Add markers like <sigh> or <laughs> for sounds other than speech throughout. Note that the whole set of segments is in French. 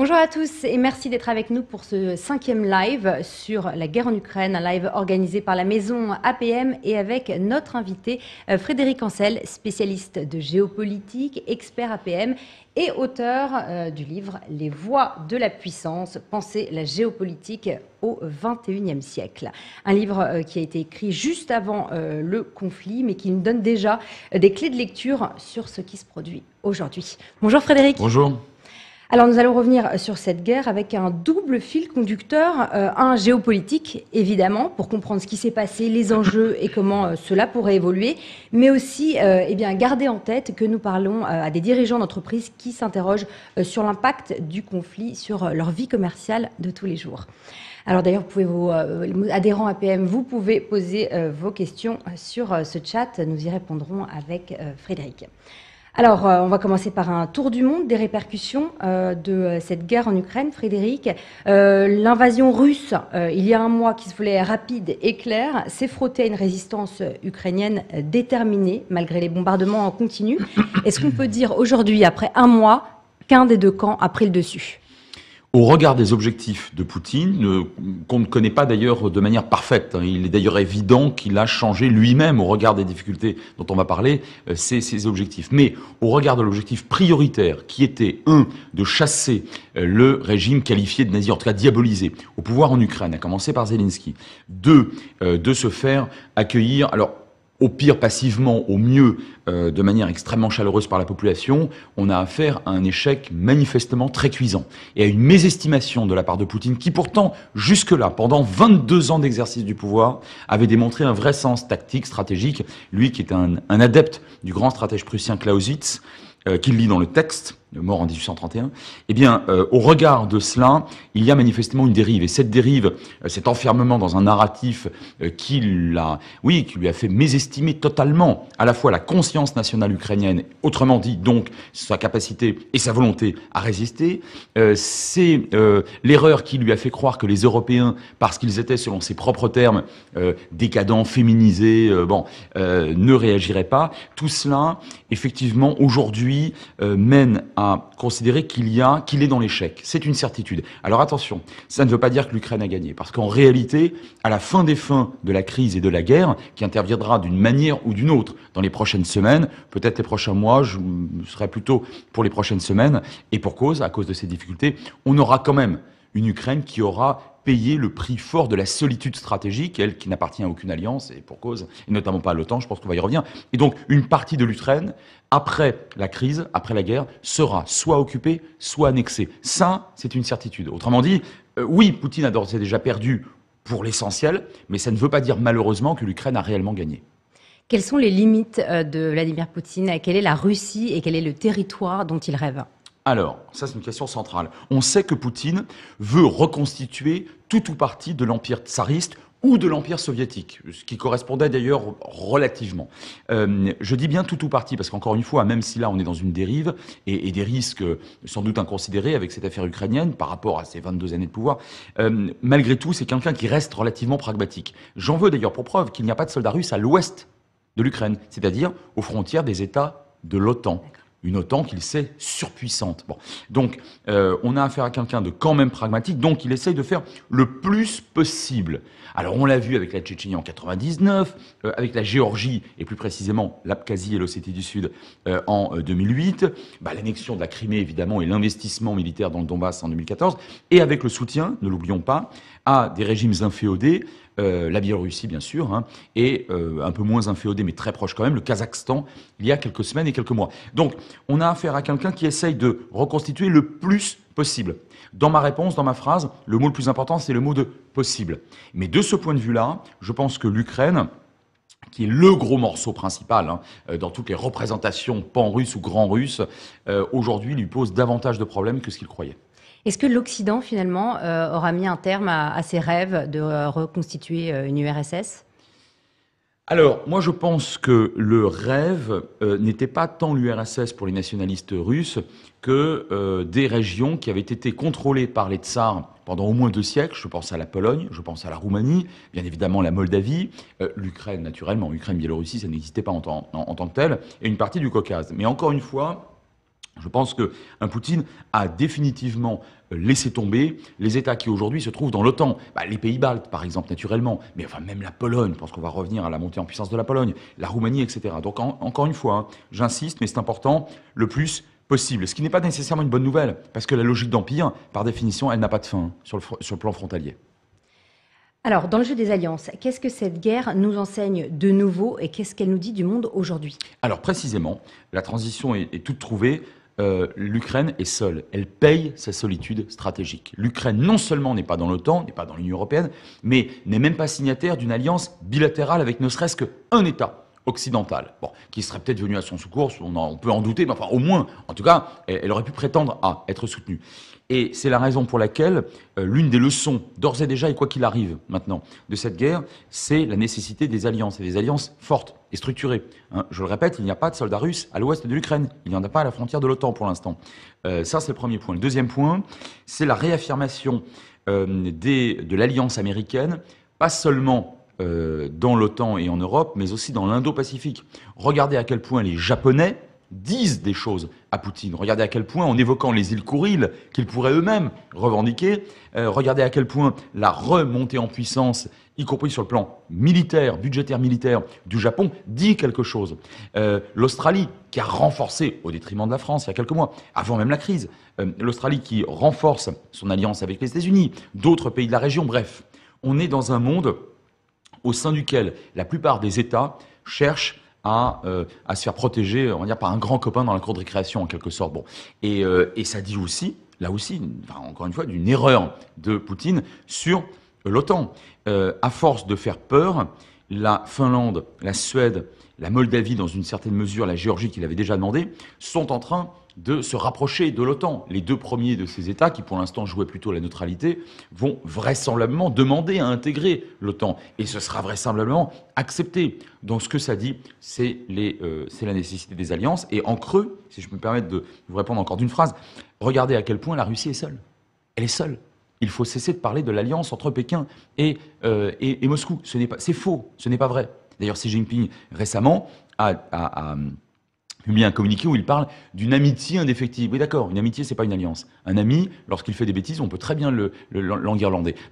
Bonjour à tous et merci d'être avec nous pour ce cinquième live sur la guerre en Ukraine, un live organisé par la maison APM et avec notre invité euh, Frédéric Ancel, spécialiste de géopolitique, expert APM et auteur euh, du livre Les voies de la puissance, penser la géopolitique au XXIe siècle. Un livre euh, qui a été écrit juste avant le conflit, mais qui nous donne déjà des clés de lecture sur ce qui se produit aujourd'hui. Bonjour Frédéric. Bonjour. Alors nous allons revenir sur cette guerre avec un double fil conducteur, euh, un géopolitique évidemment pour comprendre ce qui s'est passé, les enjeux et comment euh, cela pourrait évoluer, mais aussi euh, eh bien garder en tête que nous parlons à des dirigeants d'entreprises qui s'interrogent sur l'impact du conflit sur leur vie commerciale de tous les jours. Alors d'ailleurs, pouvez adhérents APM, vous pouvez poser vos questions sur ce chat, nous y répondrons avec Frédéric. Alors, euh, on va commencer par un tour du monde des répercussions euh, de euh, cette guerre en Ukraine, Frédéric. L'invasion russe, il y a un mois, qui se voulait rapide et claire, s'est frottée à une résistance ukrainienne déterminée, malgré les bombardements en continu. Est-ce qu'on peut dire aujourd'hui, après un mois, qu'un des deux camps a pris le dessus au regard des objectifs de Poutine, euh, qu'on ne connaît pas d'ailleurs de manière parfaite, hein, il est d'ailleurs évident qu'il a changé lui-même au regard des difficultés dont on va parler euh, ses, objectifs. Mais au regard de l'objectif prioritaire qui était, un, de chasser euh, le régime qualifié de nazi, en tout cas diabolisé, au pouvoir en Ukraine, à commencer par Zelensky, deux, de se faire accueillir, alors au pire passivement, au mieux euh, de manière extrêmement chaleureuse par la population, on a affaire à un échec manifestement très cuisant et à une mésestimation de la part de Poutine qui pourtant, jusque-là, pendant 22 ans d'exercice du pouvoir, avait démontré un vrai sens tactique, stratégique, lui qui est un, adepte du grand stratège prussien Clausewitz, euh, qui lit dans le texte, mort en 1831, eh bien, euh, au regard de cela, il y a manifestement une dérive. Et cette dérive, euh, cet enfermement dans un narratif euh, qui, l'a, oui, qui lui a fait mésestimer totalement à la fois la conscience nationale ukrainienne, autrement dit donc sa capacité et sa volonté à résister, c'est l'erreur qui lui a fait croire que les Européens, parce qu'ils étaient, selon ses propres termes, décadents, féminisés, bon, ne réagiraient pas. Tout cela, effectivement, aujourd'hui, mène à à considérer qu'il y a, qu'il est dans l'échec. C'est une certitude. Alors attention, ça ne veut pas dire que l'Ukraine a gagné, parce qu'en réalité, à la fin des fins de la crise et de la guerre, qui interviendra d'une manière ou d'une autre dans les prochaines semaines, peut-être les prochains mois, je serai plutôt pour les prochaines semaines, et pour cause, à cause de ces difficultés, on aura quand même une Ukraine qui aura payer le prix fort de la solitude stratégique, elle qui n'appartient à aucune alliance, et pour cause, et notamment pas à l'OTAN, je pense qu'on va y revenir. Et donc, une partie de l'Ukraine, après la crise, après la guerre, sera soit occupée, soit annexée. Ça, c'est une certitude. Autrement dit, euh, oui, Poutine a d'ores et déjà perdu pour l'essentiel, mais ça ne veut pas dire malheureusement que l'Ukraine a réellement gagné. Quelles sont les limites euh, de Vladimir Poutine Quelle est la Russie et quel est le territoire dont il rêve alors, ça c'est une question centrale. On sait que Poutine veut reconstituer tout ou partie de l'empire tsariste ou de l'Empire soviétique, ce qui correspondait d'ailleurs relativement. Euh, je dis bien tout ou partie, parce qu'encore une fois, même si là on est dans une dérive, et, des risques sans doute inconsidérés avec cette affaire ukrainienne par rapport à ses 22 années de pouvoir, euh, malgré tout c'est quelqu'un qui reste relativement pragmatique. J'en veux d'ailleurs pour preuve qu'il n'y a pas de soldats russes à l'ouest de l'Ukraine, c'est-à-dire aux frontières des États de l'OTAN une autant qu'il sait surpuissante. Bon. Donc, euh, on a affaire à quelqu'un de quand même pragmatique, donc il essaye de faire le plus possible. Alors, on l'a vu avec la Tchétchénie en 99, euh, avec la Géorgie, et plus précisément l'Abkhazie et l'Ossétie du Sud euh, en 2008, bah, l'annexion de la Crimée, évidemment, et l'investissement militaire dans le Donbass en 2014, et avec le soutien, ne l'oublions pas, à des régimes inféodés, euh, la Biélorussie bien sûr, hein, et euh, un peu moins inféodé mais très proche quand même, le Kazakhstan, il y a quelques semaines et quelques mois. Donc on a affaire à quelqu'un qui essaye de reconstituer le plus possible. Dans ma réponse, dans ma phrase, le mot le plus important, c'est le mot de possible. Mais de ce point de vue-là, je pense que l'Ukraine, qui est le gros morceau principal hein, euh, dans toutes les représentations pan-russes ou grand-russes, aujourd'hui lui pose davantage de problèmes que ce qu'il croyait. Est-ce que l'Occident, finalement, euh, aura mis un terme à, ses rêves de euh, reconstituer euh, une URSS alors, moi je pense que le rêve n'était pas tant l'URSS pour les nationalistes russes que des régions qui avaient été contrôlées par les tsars pendant au moins deux siècles. Je pense à la Pologne, je pense à la Roumanie, bien évidemment la Moldavie, l'Ukraine naturellement, lukraine Biélorussie, ça n'existait pas en tant, en tant que tel, et une partie du Caucase. Mais encore une fois, je pense qu'un Poutine a définitivement euh, laissé tomber les États qui aujourd'hui se trouvent dans l'OTAN. Bah, les pays baltes, par exemple, naturellement, mais enfin même la Pologne, je pense qu'on va revenir à la montée en puissance de la Pologne, la Roumanie, etc. Donc encore une fois, hein, j'insiste, mais c'est important, le plus possible. Ce qui n'est pas nécessairement une bonne nouvelle, parce que la logique d'empire, par définition, elle n'a pas de fin hein, sur le, plan frontalier. Alors, dans le jeu des alliances, qu'est-ce que cette guerre nous enseigne de nouveau et qu'est-ce qu'elle nous dit du monde aujourd'hui Alors, précisément, la transition est toute trouvée euh, l'Ukraine est seule. Elle paye sa solitude stratégique. L'Ukraine non seulement n'est pas dans l'OTAN, n'est pas dans l'Union européenne, mais n'est même pas signataire d'une alliance bilatérale avec ne serait-ce qu'un État occidentale, bon, qui serait peut-être venu à son secours, on, peut en douter, mais enfin, au moins, en tout cas, elle, aurait pu prétendre à être soutenue. Et c'est la raison pour laquelle euh, l'une des leçons, d'ores et déjà, et quoi qu'il arrive maintenant, de cette guerre, c'est la nécessité des alliances, et des alliances fortes et structurées. Hein, je le répète, il n'y a pas de soldats russes à l'ouest de l'Ukraine, il n'y en a pas à la frontière de l'OTAN pour l'instant. Euh, ça, c'est le premier point. Le deuxième point, c'est la réaffirmation euh, des, de l'alliance américaine, pas seulement euh, dans l'OTAN et en Europe, mais aussi dans l'Indo-Pacifique. Regardez à quel point les Japonais disent des choses à Poutine. Regardez à quel point, en évoquant les îles Kuriles, qu'ils pourraient eux-mêmes revendiquer, euh, regardez à quel point la remontée en puissance, y compris sur le plan militaire, budgétaire militaire du Japon, dit quelque chose. Euh, L'Australie, qui a renforcé, au détriment de la France, il y a quelques mois, avant même la crise, l'Australie qui renforce son alliance avec les États-Unis, d'autres pays de la région, bref, on est dans un monde au sein duquel la plupart des États cherchent euh, à, se faire protéger, on va dire, par un grand copain dans la cour de récréation, en quelque sorte. Bon. Et, euh, ça dit aussi, là aussi, encore une fois, d'une erreur de Poutine sur l'OTAN. Euh, à force de faire peur, la Finlande, la Suède, la Moldavie, dans une certaine mesure, la Géorgie qu'il avait déjà demandé, sont en train de se rapprocher de l'OTAN. Les deux premiers de ces États, qui pour l'instant jouaient plutôt la neutralité, vont vraisemblablement demander à intégrer l'OTAN. Et ce sera vraisemblablement accepté. Donc ce que ça dit, c'est euh, la nécessité des alliances. Et en creux, si je me permettre de vous répondre encore d'une phrase, regardez à quel point la Russie est seule. Elle est seule. Il faut cesser de parler de l'alliance entre Pékin et, euh, Moscou. C'est faux, ce n'est pas vrai. D'ailleurs, Xi Jinping, récemment, a publie un communiqué où il parle d'une amitié indéfectible. Oui, d'accord, une amitié, n'est pas une alliance. Un ami, lorsqu'il fait des bêtises, on peut très bien Le,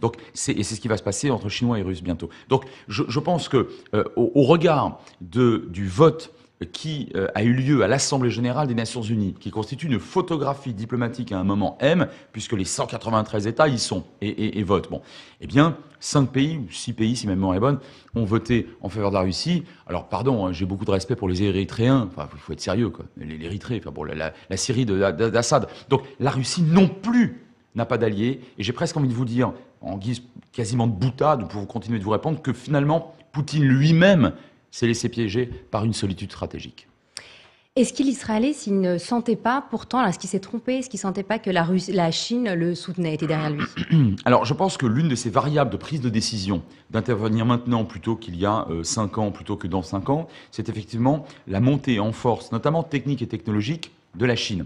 Donc, c'est, et c'est ce qui va se passer entre Chinois et Russes bientôt. Donc, je, pense que, euh, regard du vote qui euh, a eu lieu à l'Assemblée générale des Nations unies, qui constitue une photographie diplomatique à un moment M, puisque les 193 États y sont et, votent. Bon, eh bien, cinq pays, ou six pays, si ma mémoire est bonne, ont voté en faveur de la Russie. Alors, pardon, hein, j'ai beaucoup de respect pour les Érythréens, enfin, il faut être sérieux, quoi, l'Érythrée, enfin, la, la Syrie d'Assad. Donc, la Russie non plus n'a pas d'alliés, et j'ai presque envie de vous dire, en guise quasiment de boutade, pour continuer de vous répondre, que finalement, Poutine lui-même s'est laissé piéger par une solitude stratégique. Est-ce qu'il y serait allé s'il ne sentait pas, pourtant, est-ce qu'il s'est trompé Est-ce qu'il ne sentait pas que la, Chine le soutenait, était derrière lui <clears throat> Alors, je pense que l'une de ces variables de prise de décision, d'intervenir maintenant plutôt qu'il y a 5 euh, ans, plutôt que dans 5 ans, c'est effectivement la montée en force, notamment technique et technologique, de la Chine.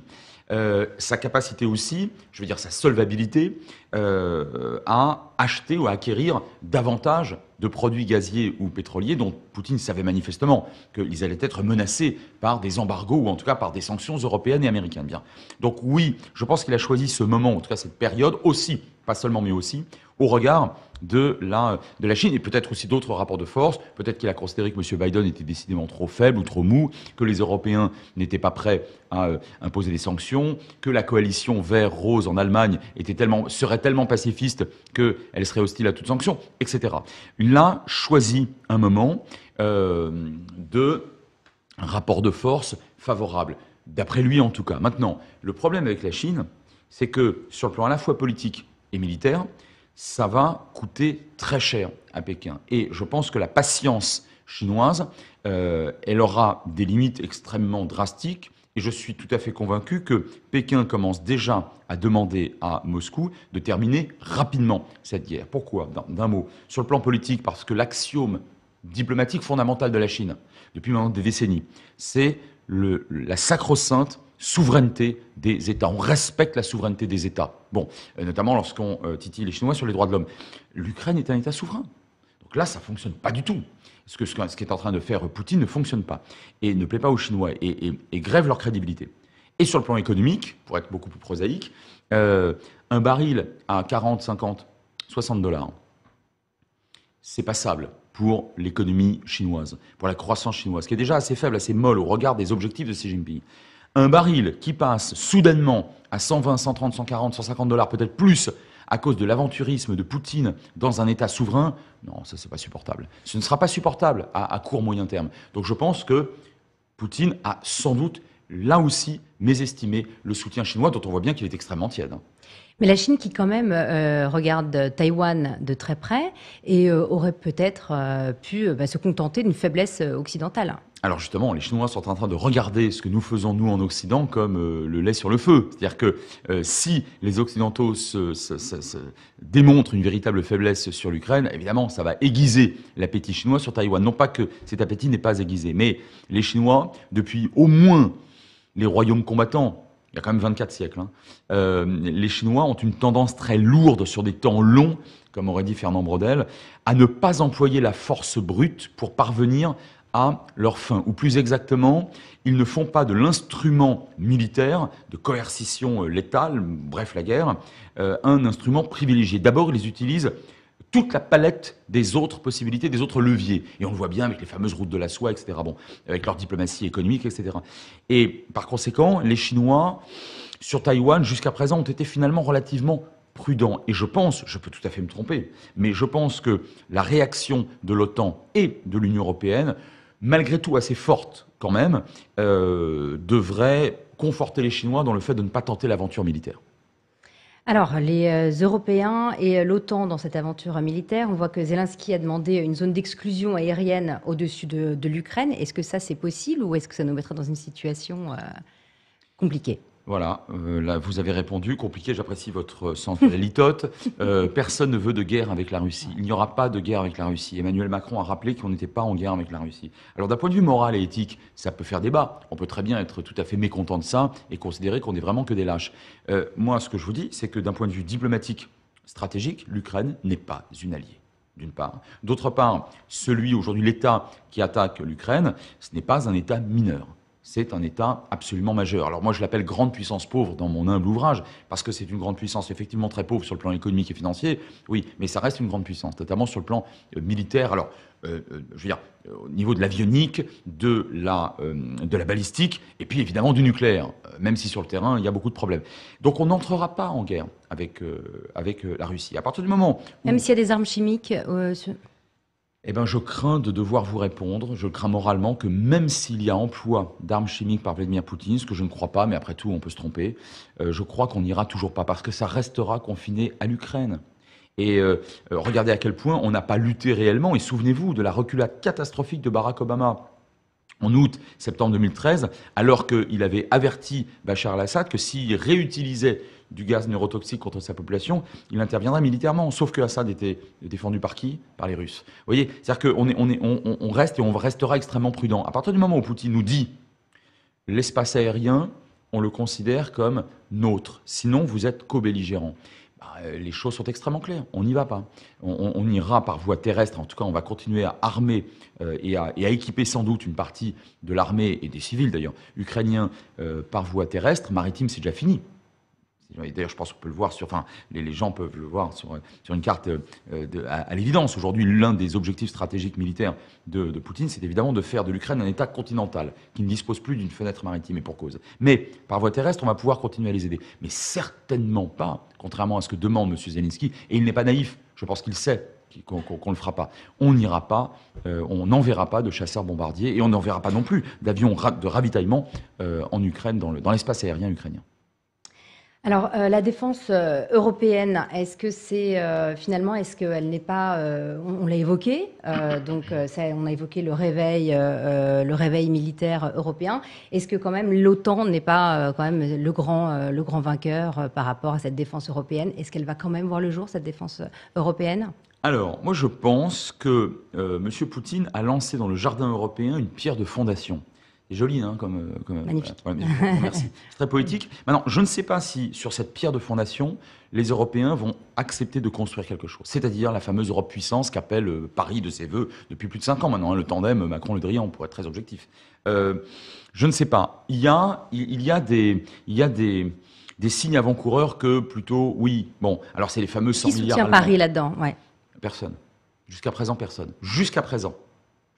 Euh, sa capacité aussi, je veux dire sa solvabilité, euh, à acheter ou à acquérir davantage de produits gaziers ou pétroliers dont Poutine savait manifestement qu'ils allaient être menacés par des embargos ou en tout cas par des sanctions européennes et américaines. Bien. Donc oui, je pense qu'il a choisi ce moment, en tout cas cette période aussi pas seulement mais aussi, au regard de la, de la Chine et peut-être aussi d'autres rapports de force. Peut-être qu'il a considéré que M. Biden était décidément trop faible ou trop mou, que les Européens n'étaient pas prêts à euh, imposer des sanctions, que la coalition vert-rose en Allemagne était tellement, serait tellement pacifiste qu'elle serait hostile à toute sanction, etc. Il a choisi un moment euh, de rapport de force favorable, d'après lui en tout cas. Maintenant, le problème avec la Chine, c'est que sur le plan à la fois politique et militaire, ça va coûter très cher à Pékin. Et je pense que la patience chinoise, euh, elle aura des limites extrêmement drastiques. Et je suis tout à fait convaincu que Pékin commence déjà à demander à Moscou de terminer rapidement cette guerre. Pourquoi D'un mot. Sur le plan politique, parce que l'axiome diplomatique fondamental de la Chine, depuis maintenant des décennies, c'est la sacro-sainte souveraineté des États. On respecte la souveraineté des États. Bon, euh, notamment lorsqu'on euh, titille les Chinois sur les droits de l'homme. L'Ukraine est un État souverain. Donc là, ça ne fonctionne pas du tout. Ce, que, ce qu'est en train de faire Poutine ne fonctionne pas et ne plaît pas aux Chinois et, grève leur crédibilité. Et sur le plan économique, pour être beaucoup plus prosaïque, euh, un baril à 40, 50, 60 dollars, c'est passable pour l'économie chinoise, pour la croissance chinoise, qui est déjà assez faible, assez molle au regard des objectifs de Xi Jinping. Un baril qui passe soudainement à 120, 130, 140, 150 dollars, peut-être plus, à cause de l'aventurisme de Poutine dans un État souverain, non, ça, c'est pas supportable. Ce ne sera pas supportable à, court-moyen terme. Donc je pense que Poutine a sans doute, là aussi, mésestimé le soutien chinois, dont on voit bien qu'il est extrêmement tiède. Mais la Chine qui quand même euh, euh, regarde Taïwan de très près et euh, aurait peut-être pu bah, se contenter d'une faiblesse occidentale. Alors justement, les Chinois sont en train de regarder ce que nous faisons, nous, en Occident, comme euh, le lait sur le feu. C'est-à-dire que euh, si les Occidentaux démontrent une véritable faiblesse sur l'Ukraine, évidemment, ça va aiguiser l'appétit chinois sur Taïwan. Non pas que cet appétit n'est pas aiguisé, mais les Chinois, depuis au moins les royaumes combattants, il y a quand même 24 siècles, hein, euh, les Chinois ont une tendance très lourde sur des temps longs, comme aurait dit Fernand Brodel, à ne pas employer la force brute pour parvenir à leur fin, ou plus exactement, ils ne font pas de l'instrument militaire, de coercition euh, létale, bref la guerre, euh, un instrument privilégié. D'abord, ils utilisent toute la palette des autres possibilités, des autres leviers. Et on le voit bien avec les fameuses routes de la soie, etc. Bon, avec leur diplomatie économique, etc. Et par conséquent, les Chinois, sur Taïwan, jusqu'à présent, ont été finalement relativement prudents. Et je pense, je peux tout à fait me tromper, mais je pense que la réaction de l'OTAN et de l'Union européenne malgré tout assez forte quand même, euh, devrait conforter les Chinois dans le fait de ne pas tenter l'aventure militaire. Alors, les euh, Européens et euh, l'OTAN dans cette aventure militaire, on voit que Zelensky a demandé une zone d'exclusion aérienne au-dessus de, l'Ukraine. Est-ce que ça, c'est possible ou est-ce que ça nous mettra dans une situation compliquée voilà, euh, vous avez répondu. Compliqué, j'apprécie votre sens de la litote. Euh, personne ne veut de guerre avec la Russie. Il n'y aura pas de guerre avec la Russie. Emmanuel Macron a rappelé qu'on n'était pas en guerre avec la Russie. Alors, d'un point de vue moral et éthique, ça peut faire débat. On peut très bien être tout à fait mécontent de ça et considérer qu'on n'est vraiment que des lâches. Euh, moi, ce que je vous dis, c'est que d'un point de vue diplomatique, stratégique, l'Ukraine n'est pas une alliée d'une part. D'autre part, celui aujourd'hui, l'État qui attaque l'Ukraine, ce n'est pas un État mineur c'est un État absolument majeur. Alors moi je l'appelle grande puissance pauvre dans mon humble ouvrage, parce que c'est une grande puissance effectivement très pauvre sur le plan économique et financier, oui, mais ça reste une grande puissance, notamment sur le plan euh, militaire. Alors, euh, euh, je veux dire, au niveau de l'avionique, de, la, de la balistique, et puis évidemment du nucléaire, même si sur le terrain il y a beaucoup de problèmes. Donc on n'entrera pas en guerre avec, la Russie. À partir du moment... Où... Même s'il y a des armes chimiques... Eh bien, je crains de devoir vous répondre, je crains moralement que même s'il y a emploi d'armes chimiques par Vladimir Poutine, ce que je ne crois pas, mais après tout, on peut se tromper, euh, je crois qu'on n'ira toujours pas, parce que ça restera confiné à l'Ukraine. Et euh, euh, regardez à quel point on n'a pas lutté réellement, et souvenez-vous de la reculade catastrophique de Barack Obama en août, septembre 2013, alors qu'il avait averti Bachar al-Assad que s'il réutilisait du gaz neurotoxique contre sa population, il interviendra militairement. Sauf que Assad était défendu par qui Par les Russes. Vous voyez C'est-à-dire qu'on on, on, reste et on restera extrêmement prudent. À partir du moment où Poutine nous dit l'espace aérien, on le considère comme nôtre. Sinon, vous êtes co-belligérant. Bah, euh, les choses sont extrêmement claires. On n'y va pas. On, ira par voie terrestre. En tout cas, on va continuer à armer euh, et, à, équiper sans doute une partie de l'armée et des civils d'ailleurs ukrainiens euh, par voie terrestre. Maritime, c'est déjà fini. D'ailleurs, je pense qu'on peut le voir sur. Enfin, les, gens peuvent le voir sur, une carte. Euh, à, l'évidence, aujourd'hui, l'un des objectifs stratégiques militaires de, Poutine, c'est évidemment de faire de l'Ukraine un État continental qui ne dispose plus d'une fenêtre maritime et pour cause. Mais par voie terrestre, on va pouvoir continuer à les aider. Mais certainement pas, contrairement à ce que demande M. Zelensky. Et il n'est pas naïf. Je pense qu'il sait qu'on ne le fera pas. On n'ira pas, euh, on n'enverra pas de chasseurs bombardiers et on n'enverra pas non plus d'avions de ravitaillement euh, en Ukraine, dans l'espace aérien ukrainien. Alors, euh, la défense euh, européenne, est-ce que c'est euh, finalement, est-ce qu'elle n'est pas, on, l'a évoqué, donc on a évoqué le réveil, militaire européen. Est-ce que quand même l'OTAN n'est pas quand même le grand, le grand vainqueur par rapport à cette défense européenne Est-ce qu'elle va quand même voir le jour cette défense européenne alors, moi je pense que M. Poutine a lancé dans le jardin européen une pierre de fondation. C'est joli, hein, comme, euh, euh, merci. <laughs> C'est très poétique. Maintenant, je ne sais pas si sur cette pierre de fondation, les Européens vont accepter de construire quelque chose. C'est-à-dire la fameuse Europe puissance qu'appelle euh, Paris de ses voeux depuis plus de cinq ans maintenant, hein, le tandem Macron-Le Drian, pour être très objectif. je ne sais pas. Il y a, il y a des, il y a des, des signes avant-coureurs que plutôt oui. Bon, alors c'est les fameux 100 milliards. Qui soutient Paris là-dedans ouais. Personne. Jusqu'à présent, personne. Jusqu'à présent.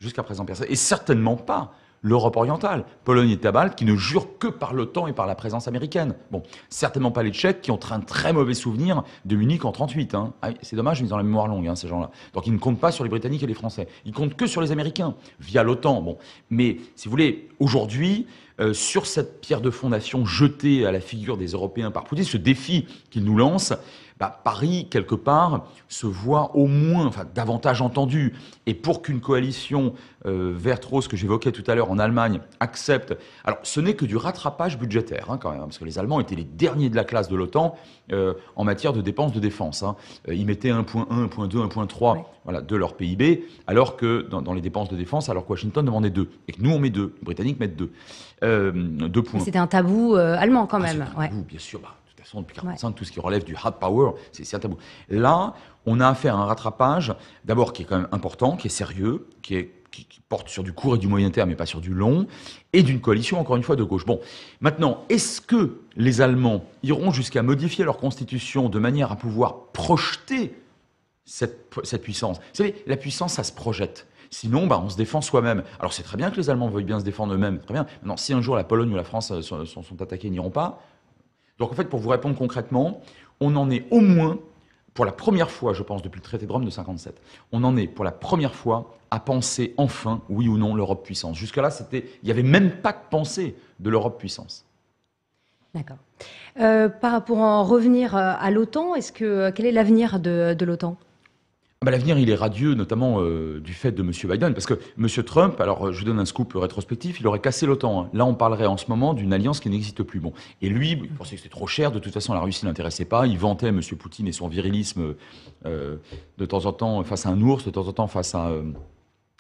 Jusqu'à présent, personne. Et certainement pas l'Europe orientale, Pologne et Tabal, qui ne jurent que par l'OTAN et par la présence américaine. Bon, certainement pas les Tchèques, qui ont un très mauvais souvenir de Munich en 38. Hein. Ah c'est dommage, mais ils ont la mémoire longue, hein, ces gens-là. Donc ils ne comptent pas sur les Britanniques et les Français. Ils comptent que sur les Américains, via l'OTAN. Bon, mais si vous voulez, aujourd'hui, euh, sur cette pierre de fondation jetée à la figure des Européens par Poutine, ce défi qu'il nous lance, bah, Paris, quelque part, se voit au moins, enfin, davantage entendu. Et pour qu'une coalition vert euh, verte que j'évoquais tout à l'heure en Allemagne accepte, alors ce n'est que du rattrapage budgétaire, hein, quand même, hein, parce que les Allemands étaient les derniers de la classe de l'OTAN euh, en matière de dépenses de défense. Hein. Euh, ils mettaient 1.1, 1.2, 1.3 voilà, de leur PIB, alors que dans, les dépenses de défense, alors que Washington demandait 2, et que nous on met 2, les Britanniques mettent 2. deux points. C'était un tabou allemand quand ah, même. Un tabou, bien sûr. Bah, depuis 45, tout ce qui relève du hard power, c'est un tabou. Là, on a affaire à un rattrapage, d'abord qui est quand même important, qui est sérieux, qui, qui, porte sur du court et du moyen terme, mais pas sur du long, et d'une coalition, encore une fois, de gauche. Bon, maintenant, est-ce que les Allemands iront jusqu'à modifier leur constitution de manière à pouvoir projeter cette, puissance Vous savez, la puissance, ça se projette. Sinon, bah, on se défend soi-même. Alors c'est très bien que les Allemands veuillent bien se défendre eux-mêmes, très bien. Maintenant, si un jour la Pologne ou la France euh, sont, sont, ils n'iront pas, donc en fait, pour vous répondre concrètement, on en est au moins, pour la première fois, je pense, depuis le traité de Rome de 57, on en est pour la première fois à penser enfin, oui ou non, l'Europe puissance. Jusque-là, il n'y avait même pas de pensée de l'Europe puissance. D'accord. Euh, pour en revenir euh, à l'OTAN, est euh, quel est l'avenir de l'OTAN ah bah, l'avenir, il est radieux, notamment euh, du fait de M. Biden, parce que M. Trump, alors euh, je vous donne un scoop rétrospectif, il aurait cassé l'OTAN. Hein. Là, on parlerait en ce moment d'une alliance qui n'existe plus. Bon, et lui, il pensait que c'était trop cher, de toute façon, la Russie l'intéressait pas, il vantait M. Poutine et son virilisme euh, de temps en temps face à un ours, de temps en temps face à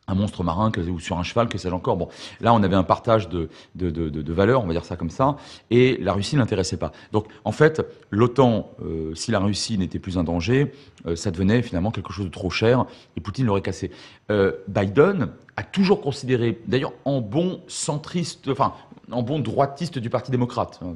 un monstre marin ou sur un cheval, que sais-je encore. Bon, là, on avait un partage de, de, de, valeurs, on va dire ça comme ça, et la Russie ne l'intéressait pas. Donc, en fait, l'OTAN, euh, si la Russie n'était plus un danger, euh, ça devenait finalement quelque chose de trop cher, et Poutine l'aurait cassé. Euh, Biden a toujours considéré, d'ailleurs en bon centriste, enfin en bon droitiste du Parti démocrate, hein,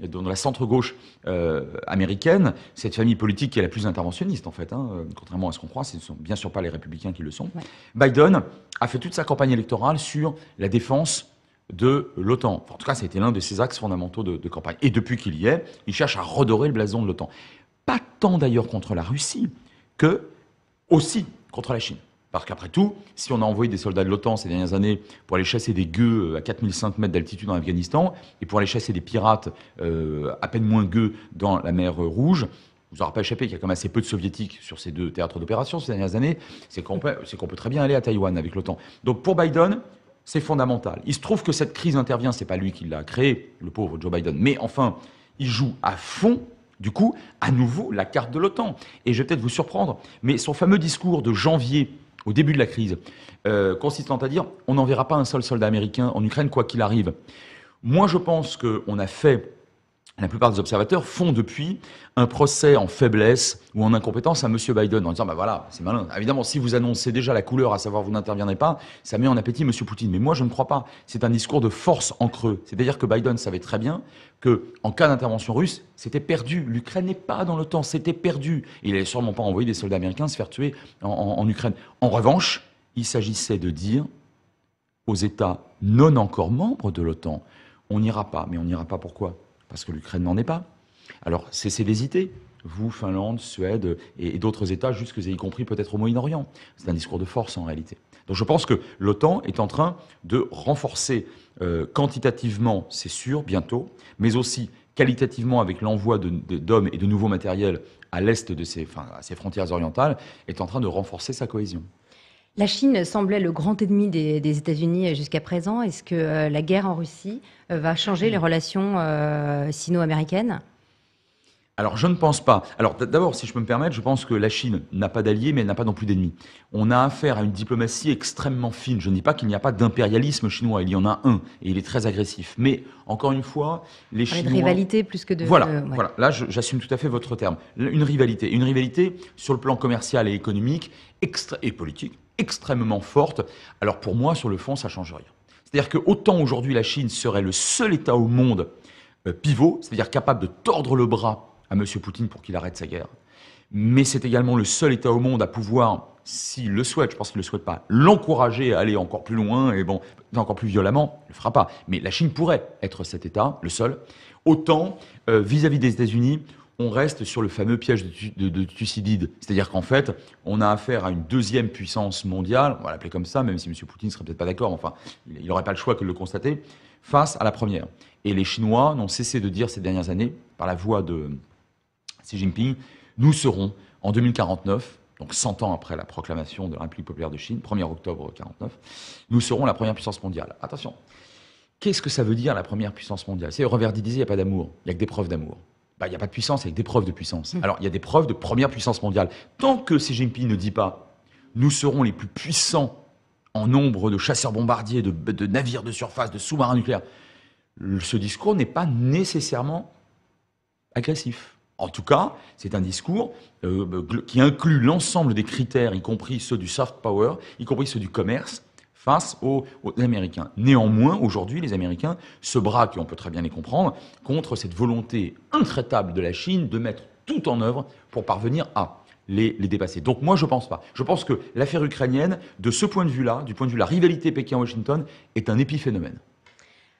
dans la centre-gauche euh, américaine, cette famille politique qui est la plus interventionniste en fait, hein, contrairement à ce qu'on croit, ce ne sont bien sûr pas les républicains qui le sont. Biden a fait toute sa campagne électorale sur la défense de l'OTAN. en tout cas, ça a été l'un de ses axes fondamentaux de, de campagne. Et depuis qu'il y est, il cherche à redorer le blason de l'OTAN. Pas tant d'ailleurs contre la Russie que aussi contre la Chine. Parce qu'après tout, si on a envoyé des soldats de l'OTAN ces dernières années pour aller chasser des gueux euh, à 4500 mètres d'altitude en Afghanistan et pour aller chasser des pirates euh, à peine moins gueux dans la mer euh, Rouge, vous n'aurez pas échappé qu'il y a quand même assez peu de soviétiques sur ces deux théâtres d'opération ces dernières années, c'est qu'on peut, très bien aller à Taïwan avec l'OTAN. Donc pour Biden, c'est fondamental. Il se trouve que cette crise intervient, c'est pas lui qui l'a créée, le pauvre Joe Biden, mais enfin, il joue à fond du coup, à nouveau, la carte de l'OTAN. Et je vais peut-être vous surprendre, mais son fameux discours de janvier au début de la crise, euh, consistant à dire on n'enverra pas un seul soldat américain en Ukraine quoi qu'il arrive. Moi, je pense qu'on a fait la plupart des observateurs font depuis un procès en faiblesse ou en incompétence à M. Biden en disant bah voilà, c'est malin. Évidemment, si vous annoncez déjà la couleur, à savoir vous n'interviendrez pas, ça met en appétit M. Poutine. Mais moi, je ne crois pas. C'est un discours de force en creux. C'est-à-dire que Biden savait très bien que en cas d'intervention russe, c'était perdu. L'Ukraine n'est pas dans l'OTAN, c'était perdu. il n'allait sûrement pas envoyer des soldats américains se faire tuer en Ukraine. En revanche, il s'agissait de dire aux États non encore membres de l'OTAN, on n'ira pas. Mais on n'ira pas pourquoi parce que l'Ukraine n'en est pas. Alors cessez d'hésiter, vous, Finlande, Suède et, d'autres États, jusque y compris peut-être au Moyen-Orient. C'est un discours de force en réalité. Donc je pense que l'OTAN est en train de renforcer euh, quantitativement, c'est sûr, bientôt, mais aussi qualitativement avec l'envoi d'hommes et de nouveaux matériels à l'est de ses frontières orientales, est en train de renforcer sa cohésion. La Chine semblait le grand ennemi des, États-Unis euh, jusqu'à présent. Est-ce que euh, la guerre en Russie euh, va changer les relations sino-américaines alors, je ne pense pas. Alors, d'abord, si je me permettre, je pense que la Chine n'a pas d'alliés, mais elle n'a pas non plus d'ennemis. On a affaire à une diplomatie extrêmement fine. Je ne dis pas qu'il n'y a pas d'impérialisme chinois. Il y en a un, et il est très agressif. Mais, encore une fois, les Chinois. rivalité plus que de. Voilà, Là, j'assume tout à fait votre terme. Une rivalité. Une rivalité sur le plan commercial et économique extra... et politique extrêmement forte. Alors pour moi, sur le fond, ça ne change rien. C'est-à-dire que autant aujourd'hui la Chine serait le seul État au monde euh, pivot, c'est-à-dire capable de tordre le bras à M. Poutine pour qu'il arrête sa guerre, mais c'est également le seul État au monde à pouvoir, s'il le souhaite, je pense qu'il ne le souhaite pas, l'encourager à aller encore plus loin et bon, encore plus violemment, il ne le fera pas. Mais la Chine pourrait être cet État, le seul. Autant, vis à -vis des États-Unis, on reste sur le fameux piège de, Thucydide. C'est-à-dire qu'en fait, on a affaire à une deuxième puissance mondiale, on va l'appeler comme ça, même si M. Poutine ne serait peut-être pas d'accord, enfin, il n'aurait pas le choix que de le constater, face à la première. Et les Chinois n'ont cessé de dire ces dernières années, par la voix de Xi Jinping, nous serons en 2049, donc 100 ans après la proclamation de la République populaire de Chine, 1er octobre 49, nous serons la première puissance mondiale. Attention, qu'est-ce que ça veut dire la première puissance mondiale C'est Reverdy disait, il n'y a pas d'amour, il n'y a que des preuves d'amour. Bah, il n'y a pas de puissance avec des preuves de puissance. Hmm. Alors, il y a des preuves de première puissance mondiale. Tant que Xi ne dit pas nous serons les plus puissants en nombre de chasseurs-bombardiers, de, navires de surface, de sous-marins nucléaires, ce discours n'est pas nécessairement agressif. En tout cas, c'est un discours euh, qui inclut l'ensemble des critères, y compris ceux du soft power, y compris ceux du commerce, face aux, Américains. Néanmoins, aujourd'hui, les Américains se braquent, et on peut très bien les comprendre, contre cette volonté intraitable de la Chine de mettre tout en œuvre pour parvenir à les, les, dépasser. Donc moi, je ne pense pas. Je pense que l'affaire ukrainienne, de ce point de vue-là, du point de vue de la rivalité Pékin-Washington, est un épiphénomène.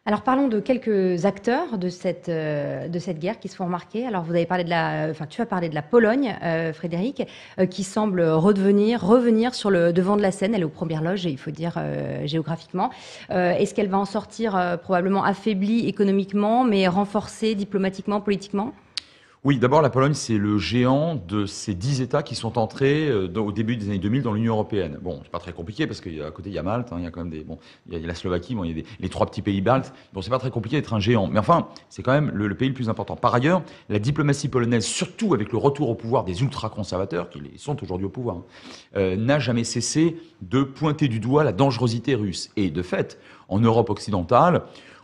Alors parlons de quelques acteurs de cette, euh, de cette guerre qui se font remarquer. Alors vous avez parlé de la, enfin tu as parlé de la Pologne, euh, Frédéric, euh, qui semble redevenir, revenir sur le devant de la scène. Elle est aux premières loges, il faut dire géographiquement. Est-ce qu'elle va en sortir probablement affaiblie économiquement, mais renforcée diplomatiquement, politiquement oui, d'abord, la Pologne, c'est le géant de ces dix États qui sont entrés euh, au début des années 2000 dans l'Union européenne. Bon, c'est pas très compliqué parce qu'à côté, il y a Malte, hein, il y a quand même des. Bon, il y a, la Slovaquie, bon, il y a les trois petits pays baltes. Bon, c'est pas très compliqué d'être un géant. Mais enfin, c'est quand même le, pays le plus important. Par ailleurs, la diplomatie polonaise, surtout avec le retour au pouvoir des ultra-conservateurs, qui sont aujourd'hui au pouvoir, hein, euh, n'a jamais cessé de pointer du doigt la dangerosité russe. Et de fait, en Europe occidentale,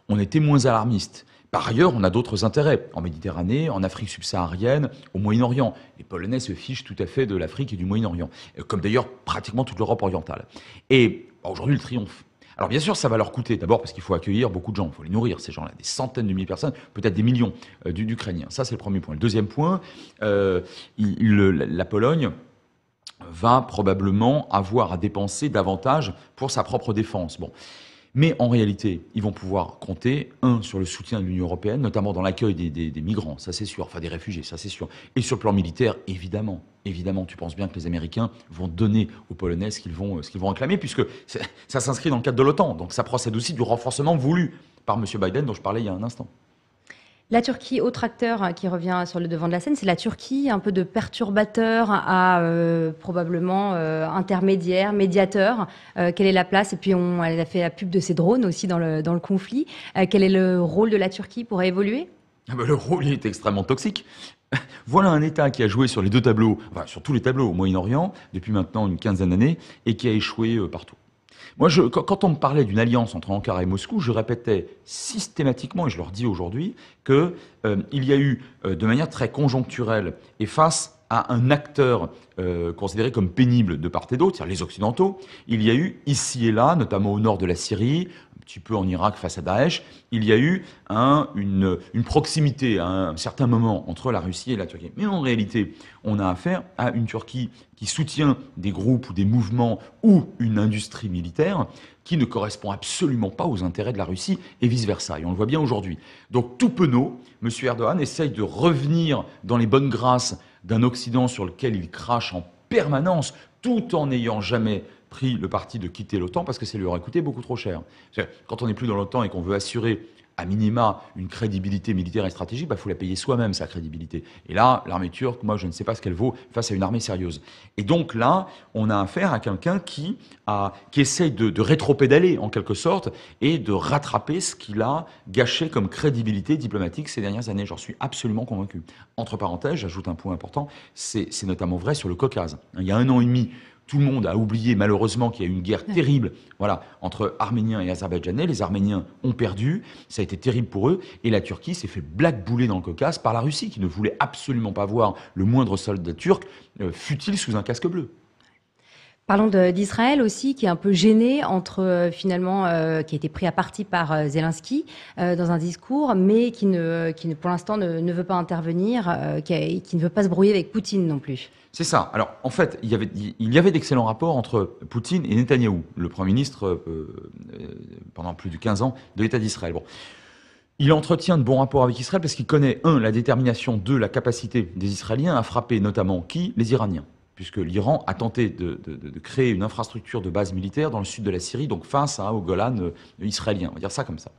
on était moins alarmiste. Par ailleurs, on a d'autres intérêts, en Méditerranée, en Afrique subsaharienne, au Moyen-Orient. Les Polonais se fichent tout à fait de l'Afrique et du Moyen-Orient, euh, comme d'ailleurs pratiquement toute l'Europe orientale. Et bah, aujourd'hui, le triomphe. Alors bien sûr, ça va leur coûter, d'abord parce qu'il faut accueillir beaucoup de gens, il faut les nourrir, ces gens-là, des centaines de milliers de personnes, peut-être des millions euh, d'Ukrainiens. Ça, c'est le premier point. Le deuxième point, euh, la Pologne va probablement avoir à dépenser davantage pour sa propre défense. Bon, mais en réalité, ils vont pouvoir compter, un, sur le soutien de l'Union européenne, notamment dans l'accueil des, migrants, ça c'est sûr, enfin des réfugiés, ça c'est sûr. Et sur le plan militaire, évidemment. Évidemment, tu penses bien que les Américains vont donner aux Polonais ce qu'ils vont, ce qu'ils vont réclamer, puisque ça s'inscrit dans le cadre de l'OTAN. Donc ça procède aussi du renforcement voulu par M. Biden, dont je parlais il y a un instant. La Turquie, autre acteur hein, qui revient sur le devant de la scène, c'est la Turquie, un peu de perturbateur à euh, probablement euh, intermédiaire, médiateur. Euh, quelle est la place Et puis on, elle a fait la pub de ses drones aussi dans le, conflit. quel est le rôle de la Turquie pour évoluer ah bah, Le rôle est extrêmement toxique. <laughs> Voilà un État qui a joué sur les deux tableaux, enfin sur tous les tableaux au Moyen-Orient, depuis maintenant une quinzaine d'années, et qui a échoué partout. Moi, je, quand on me parlait d'une alliance entre Ankara et Moscou, je répétais systématiquement, et je leur dis aujourd'hui, qu'il euh, y a eu, euh, de manière très conjoncturelle, et face à un acteur euh, considéré comme pénible de part et d'autre, c'est-à-dire les Occidentaux, il y a eu ici et là, notamment au nord de la Syrie, petit peu en Irak face à Daesh, il y a eu une, proximité à un certain moment entre la Russie et la Turquie. Mais en réalité, on a affaire à une Turquie qui soutient des groupes ou des mouvements ou une industrie militaire qui ne correspond absolument pas aux intérêts de la Russie et vice-versa. Et on le voit bien aujourd'hui. Donc tout penaud, M. Erdogan essaye de revenir dans les bonnes grâces d'un Occident sur lequel il crache en permanence tout en n'ayant jamais pris le parti de quitter l'OTAN parce que ça lui aurait coûté beaucoup trop cher. Quand on n'est plus dans l'OTAN et qu'on veut assurer à minima une crédibilité militaire et stratégique, il bah, faut la payer soi-même, sa crédibilité. Et là, l'armée turque, moi, je ne sais pas ce qu'elle vaut face à une armée sérieuse. Et donc là, on a affaire à quelqu'un qui, qui essaye de, de pédaler en quelque sorte, et de rattraper ce qu'il a gâché comme crédibilité diplomatique ces dernières années. J'en suis absolument convaincu. Entre parenthèses, j'ajoute un point important, c'est notamment vrai sur le Caucase. Il y a un an et demi, tout le monde a oublié malheureusement qu'il y a eu une guerre terrible voilà, entre Arméniens et Azerbaïdjanais. Les Arméniens ont perdu, ça a été terrible pour eux, et la Turquie s'est fait blackbouler dans le Caucase par la Russie, qui ne voulait absolument pas voir le moindre soldat turc, euh, fut-il sous un casque bleu. Parlons d'Israël aussi, qui est un peu gêné entre euh, finalement, euh, qui a été pris à partie par euh, Zelensky dans un discours, mais qui ne, qui ne pour l'instant ne, veut pas intervenir, qui, ne veut pas se brouiller avec Poutine non plus. C'est ça. Alors en fait, il y avait, il y avait d'excellents rapports entre Poutine et Netanyahou, le premier ministre pendant plus de 15 ans de l'État d'Israël. Bon. Il entretient de bons rapports avec Israël parce qu'il connaît, un, la détermination, deux, la capacité des Israéliens à frapper notamment qui Les Iraniens puisque l'Iran a tenté de, créer une infrastructure de base militaire dans le sud de la Syrie, donc face à, au Golan euh, israélien, on va dire ça comme ça.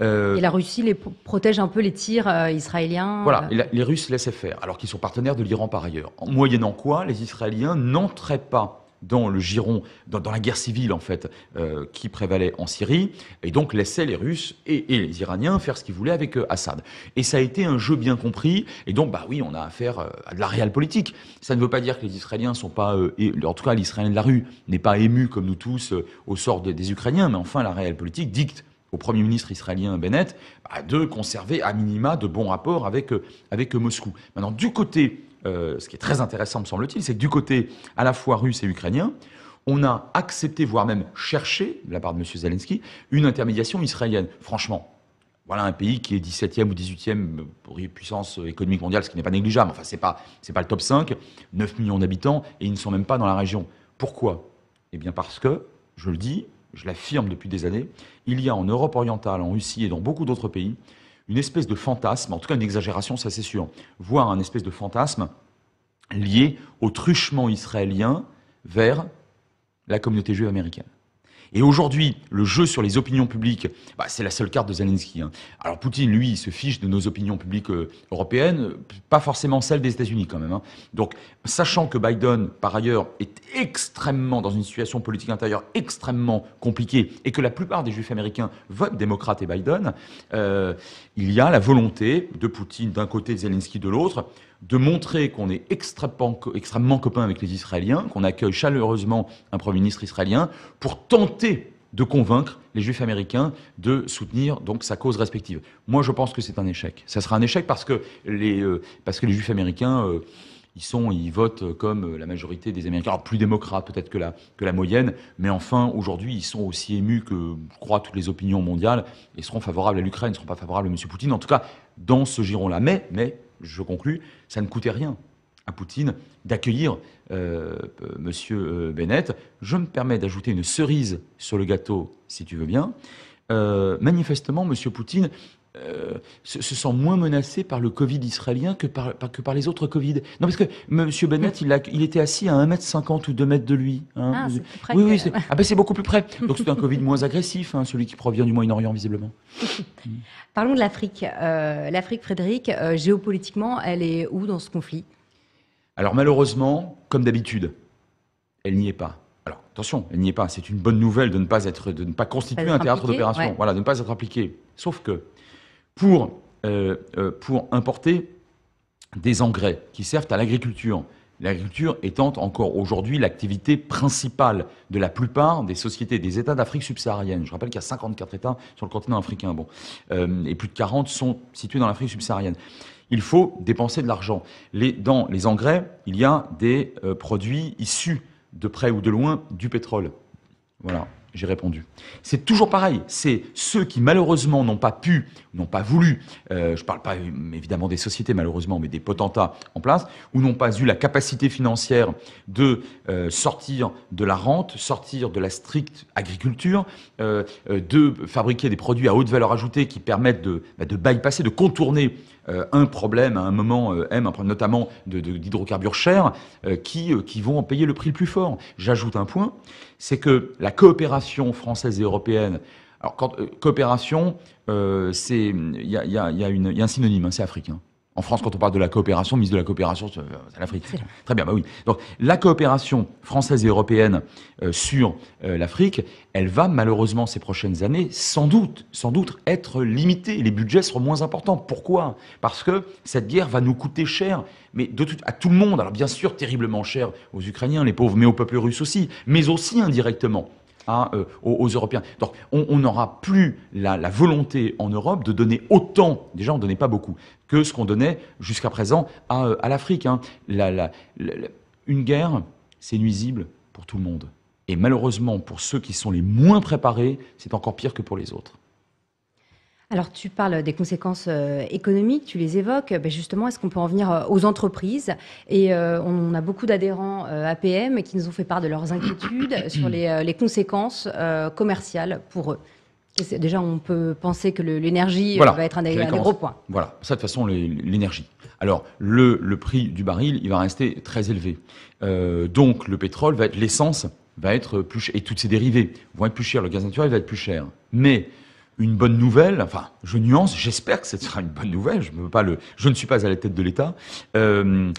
Euh, et la Russie les protège un peu les tirs euh, israéliens. Voilà, les Russes laissaient faire, alors qu'ils sont partenaires de l'Iran par ailleurs. En moyennant quoi, les Israéliens n'entraient pas dans le giron, dans, la guerre civile en fait, euh, qui prévalait en Syrie, et donc laissait les Russes et, les Iraniens faire ce qu'ils voulaient avec euh, Assad. Et ça a été un jeu bien compris, et donc bah oui, on a affaire euh, à de la réelle politique. Ça ne veut pas dire que les Israéliens sont pas, et, en tout cas l'Israélien de la rue n'est pas ému comme nous tous au sort des Ukrainiens, mais enfin la réelle politique dicte au Premier ministre israélien Bennett bah, de conserver à minima de bons rapports avec, avec Moscou. Maintenant, du côté euh, ce qui est très intéressant, me semble-t-il, c'est que du côté à la fois russe et ukrainien, on a accepté, voire même cherché, de la part de M. Zelensky, une intermédiation israélienne. Franchement, voilà un pays qui est 17e ou 18e puissance économique mondiale, ce qui n'est pas négligeable. Enfin, ce n'est pas, pas le top 5, 9 millions d'habitants, et ils ne sont même pas dans la région. Pourquoi Eh bien parce que, je le dis, je l'affirme depuis des années, il y a en Europe orientale, en Russie et dans beaucoup d'autres pays, une espèce de fantasme, en tout cas une exagération, ça c'est sûr, voire un espèce de fantasme lié au truchement israélien vers la communauté juive américaine. Et aujourd'hui, le jeu sur les opinions publiques, bah, c'est la seule carte de Zelensky. Hein. Alors Poutine, lui, il se fiche de nos opinions publiques euh, européennes, euh, pas forcément celles des États-Unis quand même. Hein. Donc, sachant que Biden, par ailleurs, est extrêmement dans une situation politique intérieure extrêmement compliquée et que la plupart des Juifs américains votent démocrate et Biden, euh, il y a la volonté de Poutine d'un côté, de Zelensky de l'autre, de montrer qu'on est extrêmement, extrêmement copain avec les Israéliens, qu'on accueille chaleureusement un Premier ministre israélien, pour tenter de convaincre les juifs américains de soutenir donc sa cause respective. Moi, je pense que c'est un échec. Ça sera un échec parce que les, euh, parce que les juifs américains... Euh, ils sont, ils votent comme euh, la majorité des Américains, plus démocrates peut-être que la, que la moyenne, mais enfin aujourd'hui ils sont aussi émus que, je crois, toutes les opinions mondiales et seront favorables à l'Ukraine, ne seront pas favorables à M. Poutine, en tout cas dans ce giron-là. Mais, mais je conclus, ça ne coûtait rien à Poutine d'accueillir euh, euh, M. Euh, Bennett. Je me permets d'ajouter une cerise sur le gâteau, si tu veux bien. manifestement, Monsieur Poutine euh, se, sent moins menacé par le Covid israélien que par, que par les autres Covid. Non, parce que M. Bennett, il, il était assis à 1m50 ou 2 m de lui. Hein, ah, c'est oui, oui, ah, ben, c'est beaucoup plus près. Donc c'est un Covid moins agressif, hein, celui qui provient du Moyen-Orient, visiblement. <laughs> Parlons de l'Afrique. Euh, L'Afrique, Frédéric, euh, géopolitiquement, elle est où dans ce conflit Alors malheureusement, comme d'habitude, elle n'y est pas. Alors attention, elle n'y est pas. C'est une bonne nouvelle de ne pas être, de ne pas constituer un théâtre d'opération. Voilà, de ne pas être appliqué. Sauf que pour, euh, euh, pour importer des engrais qui servent à l'agriculture. L'agriculture étant encore aujourd'hui l'activité principale de la plupart des sociétés des États d'Afrique subsaharienne. Je rappelle qu'il y a 54 États sur le continent africain, bon, euh, et plus de 40 sont situés dans l'Afrique subsaharienne. Il faut dépenser de l'argent. dans les engrais, il y a des produits issus de près ou de loin du pétrole. Voilà j'ai répondu. C'est toujours pareil. C'est ceux qui malheureusement n'ont pas pu, n'ont pas voulu, euh, je ne parle pas euh, évidemment des sociétés malheureusement, mais des potentats en place, ou n'ont pas eu la capacité financière de euh, sortir de la rente, sortir de la stricte agriculture, de fabriquer des produits à haute valeur ajoutée qui permettent de bah, bypasser, de contourner euh, un problème à un moment euh, M, notamment d'hydrocarbures de, chers, euh, qui, vont en payer le prix le plus fort. J'ajoute un point, c'est que la coopération française et européenne alors, quand, coopération, il y, a un synonyme, hein, c'est africain. En France, quand on parle de la coopération, mise de la coopération, c'est euh, l'Afrique. Très bien, bah oui. Donc la coopération française et européenne euh, sur euh, l'Afrique, elle va malheureusement ces prochaines années, sans doute, sans doute être limitée. Les budgets seront moins importants. Pourquoi Parce que cette guerre va nous coûter cher, mais à tout le monde. Alors bien sûr, terriblement cher aux Ukrainiens, les pauvres, mais au peuple russe aussi, mais aussi indirectement. Hein, euh, aux, Européens. Donc on n'aura plus la, volonté en Europe de donner autant, déjà on ne donnait pas beaucoup, que ce qu'on donnait jusqu'à présent à, euh, l'Afrique. Hein. une guerre, c'est nuisible pour tout le monde. Et malheureusement, pour ceux qui sont les moins préparés, c'est encore pire que pour les autres. Alors tu parles des conséquences euh, économiques, tu les évoques. Ben, justement, est-ce qu'on peut en venir euh, aux entreprises Et euh, on a beaucoup d'adhérents APM qui nous ont fait part de leurs inquiétudes <coughs> sur les, conséquences commerciales pour eux. Déjà, on peut penser que l'énergie va être un des, gros points. Voilà, ça de toute façon, l'énergie. Alors, le, prix du baril, il va rester très élevé. donc, le pétrole va être l'essence va être plus cher, et toutes ses dérivées vont être plus chères, le gaz naturel va être plus cher. Mais une bonne nouvelle, enfin je nuance, j'espère que ce sera une bonne nouvelle, je, pas le, je ne suis pas à la tête de l'État. Euh,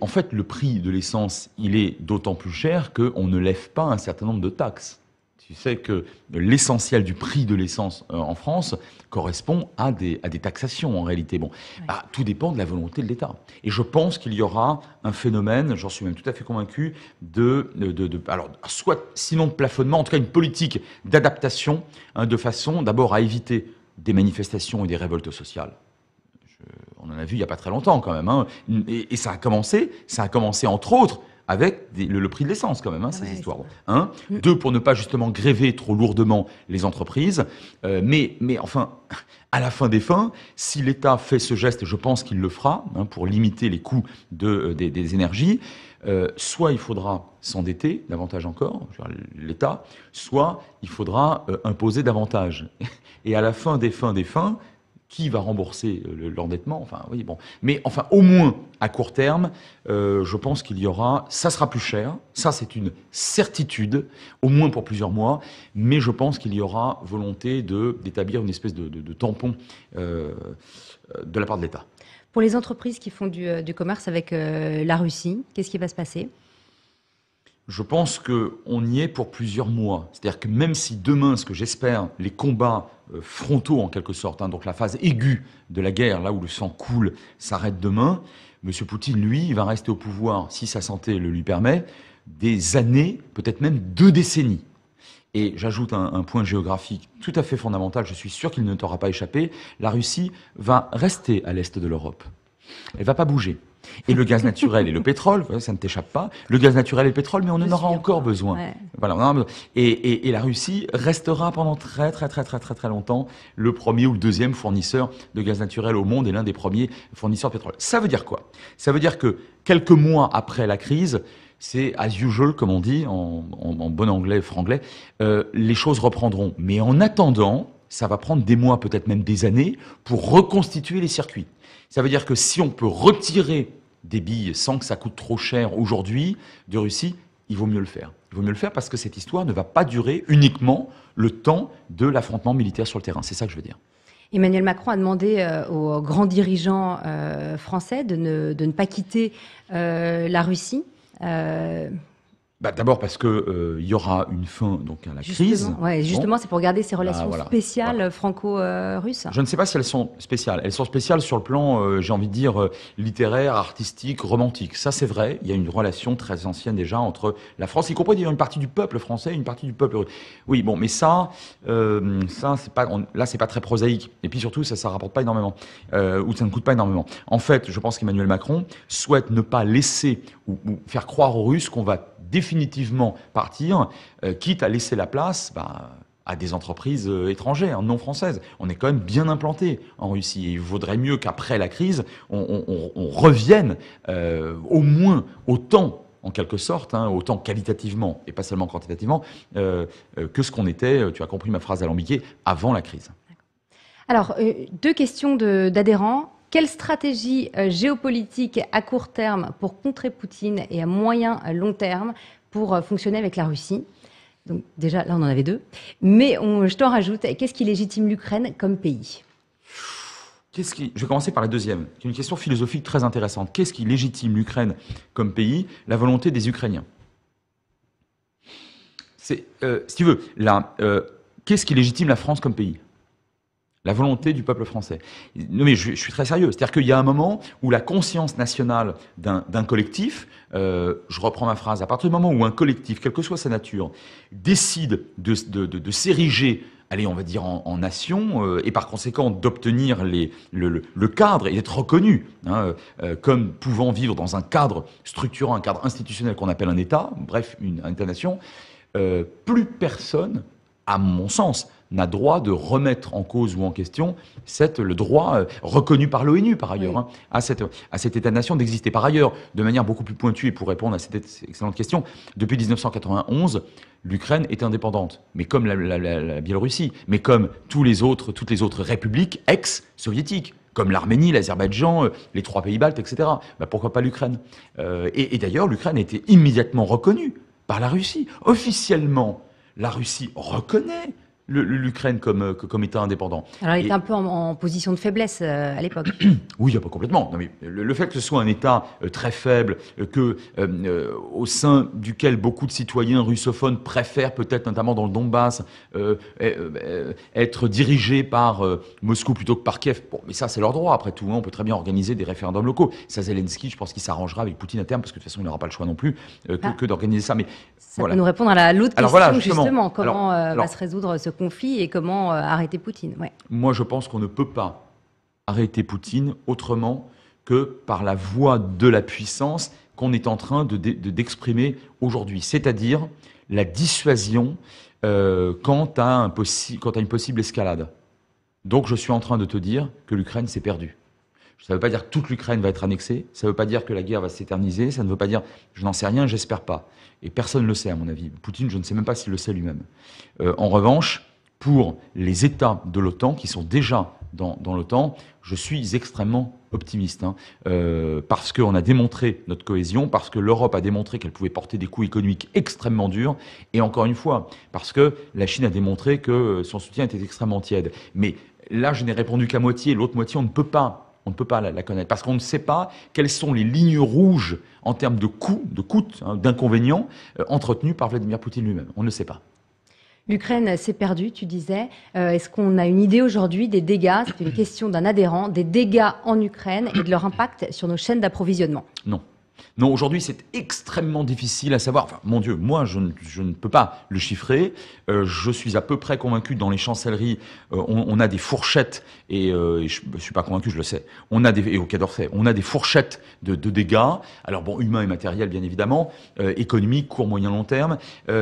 en fait, le prix de l'essence, il est d'autant plus cher qu'on ne lève pas un certain nombre de taxes. Tu sais que l'essentiel du prix de l'essence euh, en France correspond à des, à des taxations en réalité. Bon, bah, tout dépend de la volonté de l'État. Et je pense qu'il y aura un phénomène, j'en suis même tout à fait convaincu, de, euh, de, alors, soit sinon de plafonnement, en tout cas une politique d'adaptation hein, de façon d'abord à éviter des manifestations et des révoltes sociales on en a vu il n'y a pas très longtemps quand même. Hein. et, ça a commencé, ça a commencé entre autres avec le, prix de l'essence quand même, hein, ces histoires. Hein. Mm. deux, pour ne pas justement gréver trop lourdement les entreprises. Euh, mais, mais enfin, à la fin des fins, si l'État fait ce geste, je pense qu'il le fera, hein, pour limiter les coûts euh, des, énergies, euh, soit il faudra s'endetter davantage encore, l'État, soit il faudra imposer davantage. Et à la fin des fins des fins, qui va rembourser euh, l'endettement Enfin, oui, bon. Mais enfin, au moins à court terme, euh, je pense qu'il y aura. Ça sera plus cher. Ça, c'est une certitude, au moins pour plusieurs mois. Mais je pense qu'il y aura volonté d'établir une espèce de, tampon euh, de la part de l'État. Pour les entreprises qui font du, commerce avec la Russie, qu'est-ce qui va se passer je pense qu'on y est pour plusieurs mois. C'est-à-dire que même si demain, ce que j'espère, les combats euh, frontaux en quelque sorte, hein, donc la phase aiguë de la guerre, là où le sang coule, s'arrête demain, M. Poutine, lui, va rester au pouvoir, si sa santé le lui permet, des années, peut-être même deux décennies. Et j'ajoute un, un, point géographique tout à fait fondamental, je suis sûr qu'il ne t'aura pas échappé, la Russie va rester à l'est de l'Europe. Elle ne va pas bouger. Et le gaz naturel et le pétrole, ça ne t'échappe pas. Le gaz naturel et le pétrole, mais on en aura encore besoin. Voilà. Et, la Russie restera pendant très très très très très très longtemps le premier ou le deuxième fournisseur de gaz naturel au monde et l'un des premiers fournisseurs de pétrole. Ça veut dire quoi Ça veut dire que quelques mois après la crise, c'est as usual, comme on dit en, bon anglais, franglais, euh, les choses reprendront. Mais en attendant, ça va prendre des mois, peut-être même des années, pour reconstituer les circuits. Ça veut dire que si on peut retirer des billes sans que ça coûte trop cher aujourd'hui de Russie, il vaut mieux le faire. Il vaut mieux le faire parce que cette histoire ne va pas durer uniquement le temps de l'affrontement militaire sur le terrain. C'est ça que je veux dire. Emmanuel Macron a demandé euh, aux grands dirigeants euh, français de ne, pas quitter euh, la Russie bah, D'abord parce qu'il euh, y aura une fin donc, à la crise. justement, c'est pour garder ces bah, relations spéciales franco-russes. Je ne sais pas si elles sont spéciales. Elles sont spéciales sur le plan, euh, j'ai envie de dire, euh, littéraire, artistique, romantique. Ça, c'est vrai. Il y a une relation très ancienne déjà entre la France, y compris une partie du peuple français et une partie du peuple russe. Oui, bon, mais ça, euh, ça c'est pas, là, c'est pas très prosaïque. Et puis surtout, ça ne rapporte pas énormément. ou ça ne coûte pas énormément. En fait, je pense qu'Emmanuel Macron souhaite ne pas laisser ou faire croire aux Russes qu'on va définitivement partir, euh, quitte à laisser la place bah, à des entreprises euh, étrangères, non françaises. On est quand même bien implanté en Russie. il vaudrait mieux qu'après la crise, on, revienne euh, au moins autant en quelque sorte, hein, autant qualitativement et pas seulement quantitativement, que ce qu'on était, tu as compris ma phrase alambiquée, avant la crise. Alors, deux questions d'adhérents. Quelle stratégie euh, géopolitique à court terme pour contrer Poutine et à moyen euh, long terme pour euh, fonctionner avec la Russie Donc déjà, là, on en avait deux. Mais je t'en rajoute, qu'est-ce qui légitime l'Ukraine comme pays Je vais commencer par la deuxième, qui une question philosophique très intéressante. Qu'est-ce qui légitime l'Ukraine comme pays La volonté des Ukrainiens. C'est, si tu veux, là, qu'est-ce qui légitime la France comme pays la volonté du peuple français. Non, mais je, suis très sérieux. C'est-à-dire qu'il y a un moment où la conscience nationale d'un collectif, euh, je reprends ma phrase, à partir du moment où un collectif, quelle que soit sa nature, décide de, s'ériger allez, on va dire, en, nation, euh, et par conséquent d'obtenir le, cadre et d'être reconnu hein, euh, comme pouvant vivre dans un cadre structurant, un cadre institutionnel qu'on appelle un État, bref, une, une nation plus personne, à mon sens, n'a droit de remettre en cause ou en question cette, le droit euh, reconnu par l'ONU, par ailleurs, hein, à, cette, à cet État-nation d'exister. Par ailleurs, de manière beaucoup plus pointue, et pour répondre à cette excellente question, depuis 1991, l'Ukraine est indépendante, mais comme la, Biélorussie, mais comme tous les autres, toutes les autres républiques ex-soviétiques, comme l'Arménie, l'Azerbaïdjan, euh, les trois pays baltes, etc. Bah, pourquoi pas l'Ukraine euh, Et, et d'ailleurs, l'Ukraine a été immédiatement reconnue par la Russie. Officiellement, la Russie reconnaît l'Ukraine comme, euh, comme État indépendant. Alors il était un peu en, position de faiblesse euh, à l'époque. <clears throat> oui, pas complètement. Non, mais le, fait que ce soit un État euh, très faible, que au sein duquel beaucoup de citoyens russophones préfèrent peut-être, notamment dans le Donbass, être dirigés par Moscou plutôt que par Kiev. Bon, mais ça c'est leur droit après tout. Hein, on peut très bien organiser des référendums locaux. Ça Zelensky, je pense qu'il s'arrangera avec Poutine à terme parce que de toute façon il n'aura pas le choix non plus ah. que, d'organiser ça. Mais ça peut nous répondre à l'autre question justement. Comment va se résoudre ce conflit et comment euh, arrêter Poutine. Moi, je pense qu'on ne peut pas arrêter Poutine autrement que par la voie de la puissance qu'on est en train d'exprimer de, d'exprimer aujourd'hui, c'est-à-dire la dissuasion euh, quant, à un quant à une possible escalade. Donc je suis en train de te dire que l'Ukraine s'est perdue. Ça ne veut pas dire que toute l'Ukraine va être annexée, ça ne veut pas dire que la guerre va s'éterniser, ça ne veut pas dire je n'en sais rien, j'espère pas. Et personne ne le sait, à mon avis. Poutine, je ne sais même pas s'il le sait lui-même. Euh, en revanche, pour les États de l'OTAN qui sont déjà dans, l'OTAN, je suis extrêmement optimiste, hein, euh, parce qu'on a démontré notre cohésion, parce que l'Europe a démontré qu'elle pouvait porter des coups économiques extrêmement durs, et encore une fois, parce que la Chine a démontré que son soutien était extrêmement tiède. Mais là, je n'ai répondu qu'à moitié, l'autre moitié, on ne peut pas on ne peut pas la, connaître parce qu'on ne sait pas quelles sont les lignes rouges en termes de coûts, de coûts, hein, d'inconvénients euh, entretenus par Vladimir Poutine lui-même. On ne sait pas. L'Ukraine s'est perdue, tu disais. Euh, est-ce qu'on a une idée aujourd'hui des dégâts C'est une question d'un adhérent, des dégâts en Ukraine et de leur impact sur nos chaînes d'approvisionnement Non, non, aujourd'hui, c'est extrêmement difficile à savoir. Enfin, mon Dieu, moi, je ne, peux pas le chiffrer. Euh, je suis à peu près convaincu dans les chancelleries, euh, on, a des fourchettes, et, euh, je ne bah, suis pas convaincu, je le sais, on a des, et au cas d'Orfait, on a des fourchettes de, dégâts, alors bon, humains et matériel, bien évidemment, économique, court, moyen, long terme. Il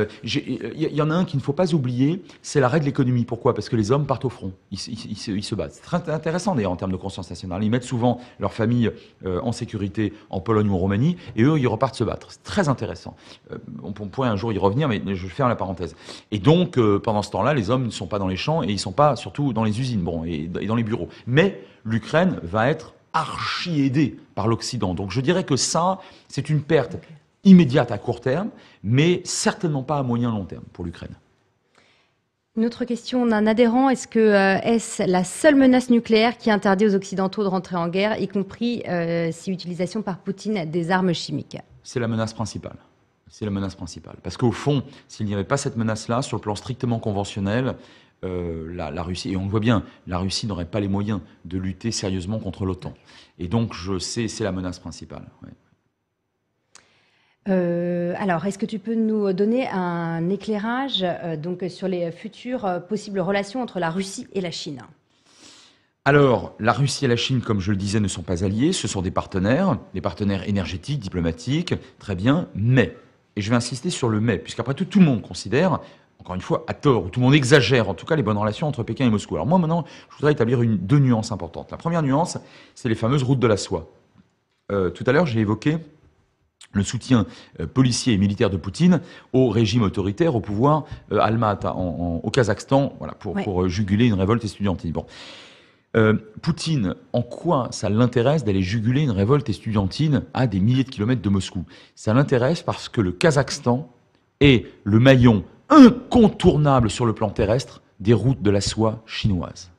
y, en a un qu'il ne faut pas oublier, c'est la règle l'économie. Pourquoi Parce que les hommes partent au front, ils, se, ils se, battent. C'est très intéressant d'ailleurs en termes de conscience nationale. Ils mettent souvent leur famille en sécurité en Pologne ou en Roumanie, et eux, ils repartent se battre. C'est très intéressant. Euh, on, pourrait un jour y revenir, mais je ferme la parenthèse. Et donc, euh, pendant ce temps-là, les hommes ne sont pas dans les champs, et ils ne sont pas surtout dans les usines, bon, et dans les bureaux. Mais l'Ukraine va être archi aidée par l'Occident. Donc je dirais que ça, c'est une perte immédiate à court terme, mais certainement pas à moyen long terme pour l'Ukraine. Une autre question d'un adhérent, est-ce que euh, est-ce la seule menace nucléaire qui interdit aux Occidentaux de rentrer en guerre, y compris euh, si utilisation par Poutine des armes chimiques C'est la menace principale. C'est la menace principale. Parce qu'au fond, s'il n'y avait pas cette menace-là, sur le plan strictement conventionnel, euh, la, Russie, et on le voit bien, la Russie n'aurait pas les moyens de lutter sérieusement contre l'OTAN. Et donc, je sais, c'est la menace principale. Euh, alors, est-ce que tu peux nous donner un éclairage euh, donc, sur les futures euh, possibles relations entre la Russie et la Chine alors, la Russie et la Chine, comme je le disais, ne sont pas alliés, ce sont des partenaires, des partenaires énergétiques, diplomatiques, très bien, mais, et je vais insister sur le mais, puisqu'après tout, tout le monde considère, encore une fois, à tort, ou tout le monde exagère en tout cas les bonnes relations entre Pékin et Moscou. Alors moi, maintenant, je voudrais établir deux nuances importantes. La première nuance, c'est les fameuses routes de la soie. tout à l'heure, j'ai évoqué le soutien euh, policier et militaire de Poutine au régime autoritaire, au pouvoir euh, Almat, au Kazakhstan, pour, euh, juguler une révolte estudiantine. Poutine, en quoi ça l'intéresse d'aller juguler une révolte estudiantine à des milliers de kilomètres de Moscou Ça l'intéresse parce que le Kazakhstan est le maillon incontournable sur le plan terrestre des routes de la soie chinoise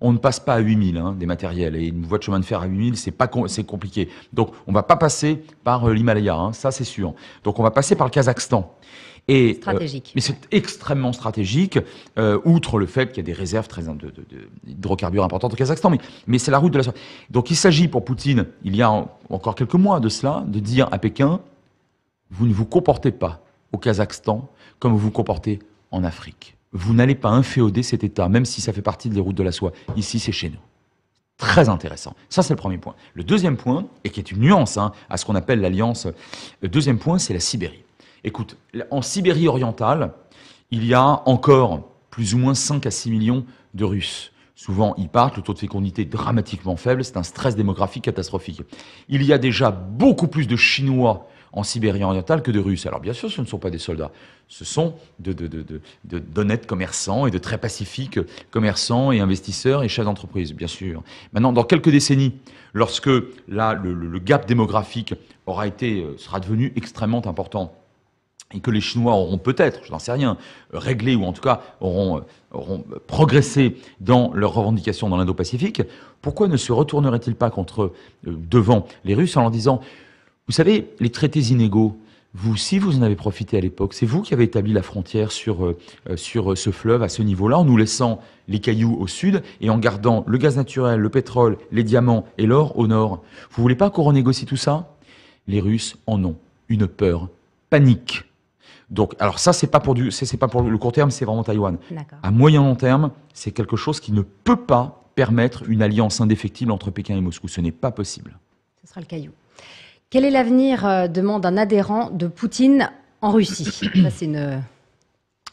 on ne passe pas à 8000 hein, des matériels. Et une voie de chemin de fer à 8000, c'est pas c'est compliqué. Donc on va pas passer par euh, l'Himalaya, hein, ça c'est sûr. Donc on va passer par le Kazakhstan. Et, euh, stratégique. mais c'est extrêmement stratégique, euh, outre le fait qu'il y a des réserves très d'hydrocarbures de, de, importantes au Kazakhstan, mais, mais c'est la route de la... soie Donc il s'agit pour Poutine, il y a encore quelques mois de cela, de dire à Pékin, vous ne vous comportez pas au Kazakhstan comme vous vous comportez en Afrique vous n'allez pas inféoder cet État, même si ça fait partie des routes de la soie. Ici, c'est chez nous. Très intéressant. Ça, c'est le premier point. Le deuxième point, et qui est une nuance hein, à ce qu'on appelle l'alliance, le deuxième point, c'est la Sibérie. Écoute, en Sibérie orientale, il y a encore plus ou moins 5 à 6 millions de Russes. Souvent, ils partent, le taux de fécondité est dramatiquement faible, c'est un stress démographique catastrophique. Il y a déjà beaucoup plus de Chinois en Sibérie orientale que de Russes. Alors bien sûr, ce ne sont pas des soldats, ce sont d'honnêtes commerçants et de très pacifiques commerçants et investisseurs et chefs d'entreprise, bien sûr. Maintenant, dans quelques décennies, lorsque là, le, gap démographique aura été, euh, sera devenu extrêmement important, et que les Chinois auront peut-être, je n'en sais rien, réglé ou en tout cas auront, euh, progressé dans leurs revendications dans l'Indo-Pacifique, pourquoi ne se retourneraient-ils pas contre, euh, devant les Russes en leur disant vous savez, les traités inégaux, vous aussi, vous en avez profité à l'époque. C'est vous qui avez établi la frontière sur, euh, euh, sur euh, ce fleuve à ce niveau-là, en nous laissant les cailloux au sud et en gardant le gaz naturel, le pétrole, les diamants et l'or au nord. Vous voulez pas qu'on renégocie tout ça Les Russes en ont une peur, panique. Donc, alors ça, c'est pas pour du, c'est pas pour le court terme, c'est vraiment Taïwan. À moyen long terme, c'est quelque chose qui ne peut pas permettre une alliance indéfectible entre Pékin et Moscou. Ce n'est pas possible. Ce sera le caillou. Quel est l'avenir, euh, demande un adhérent de Poutine en Russie euh,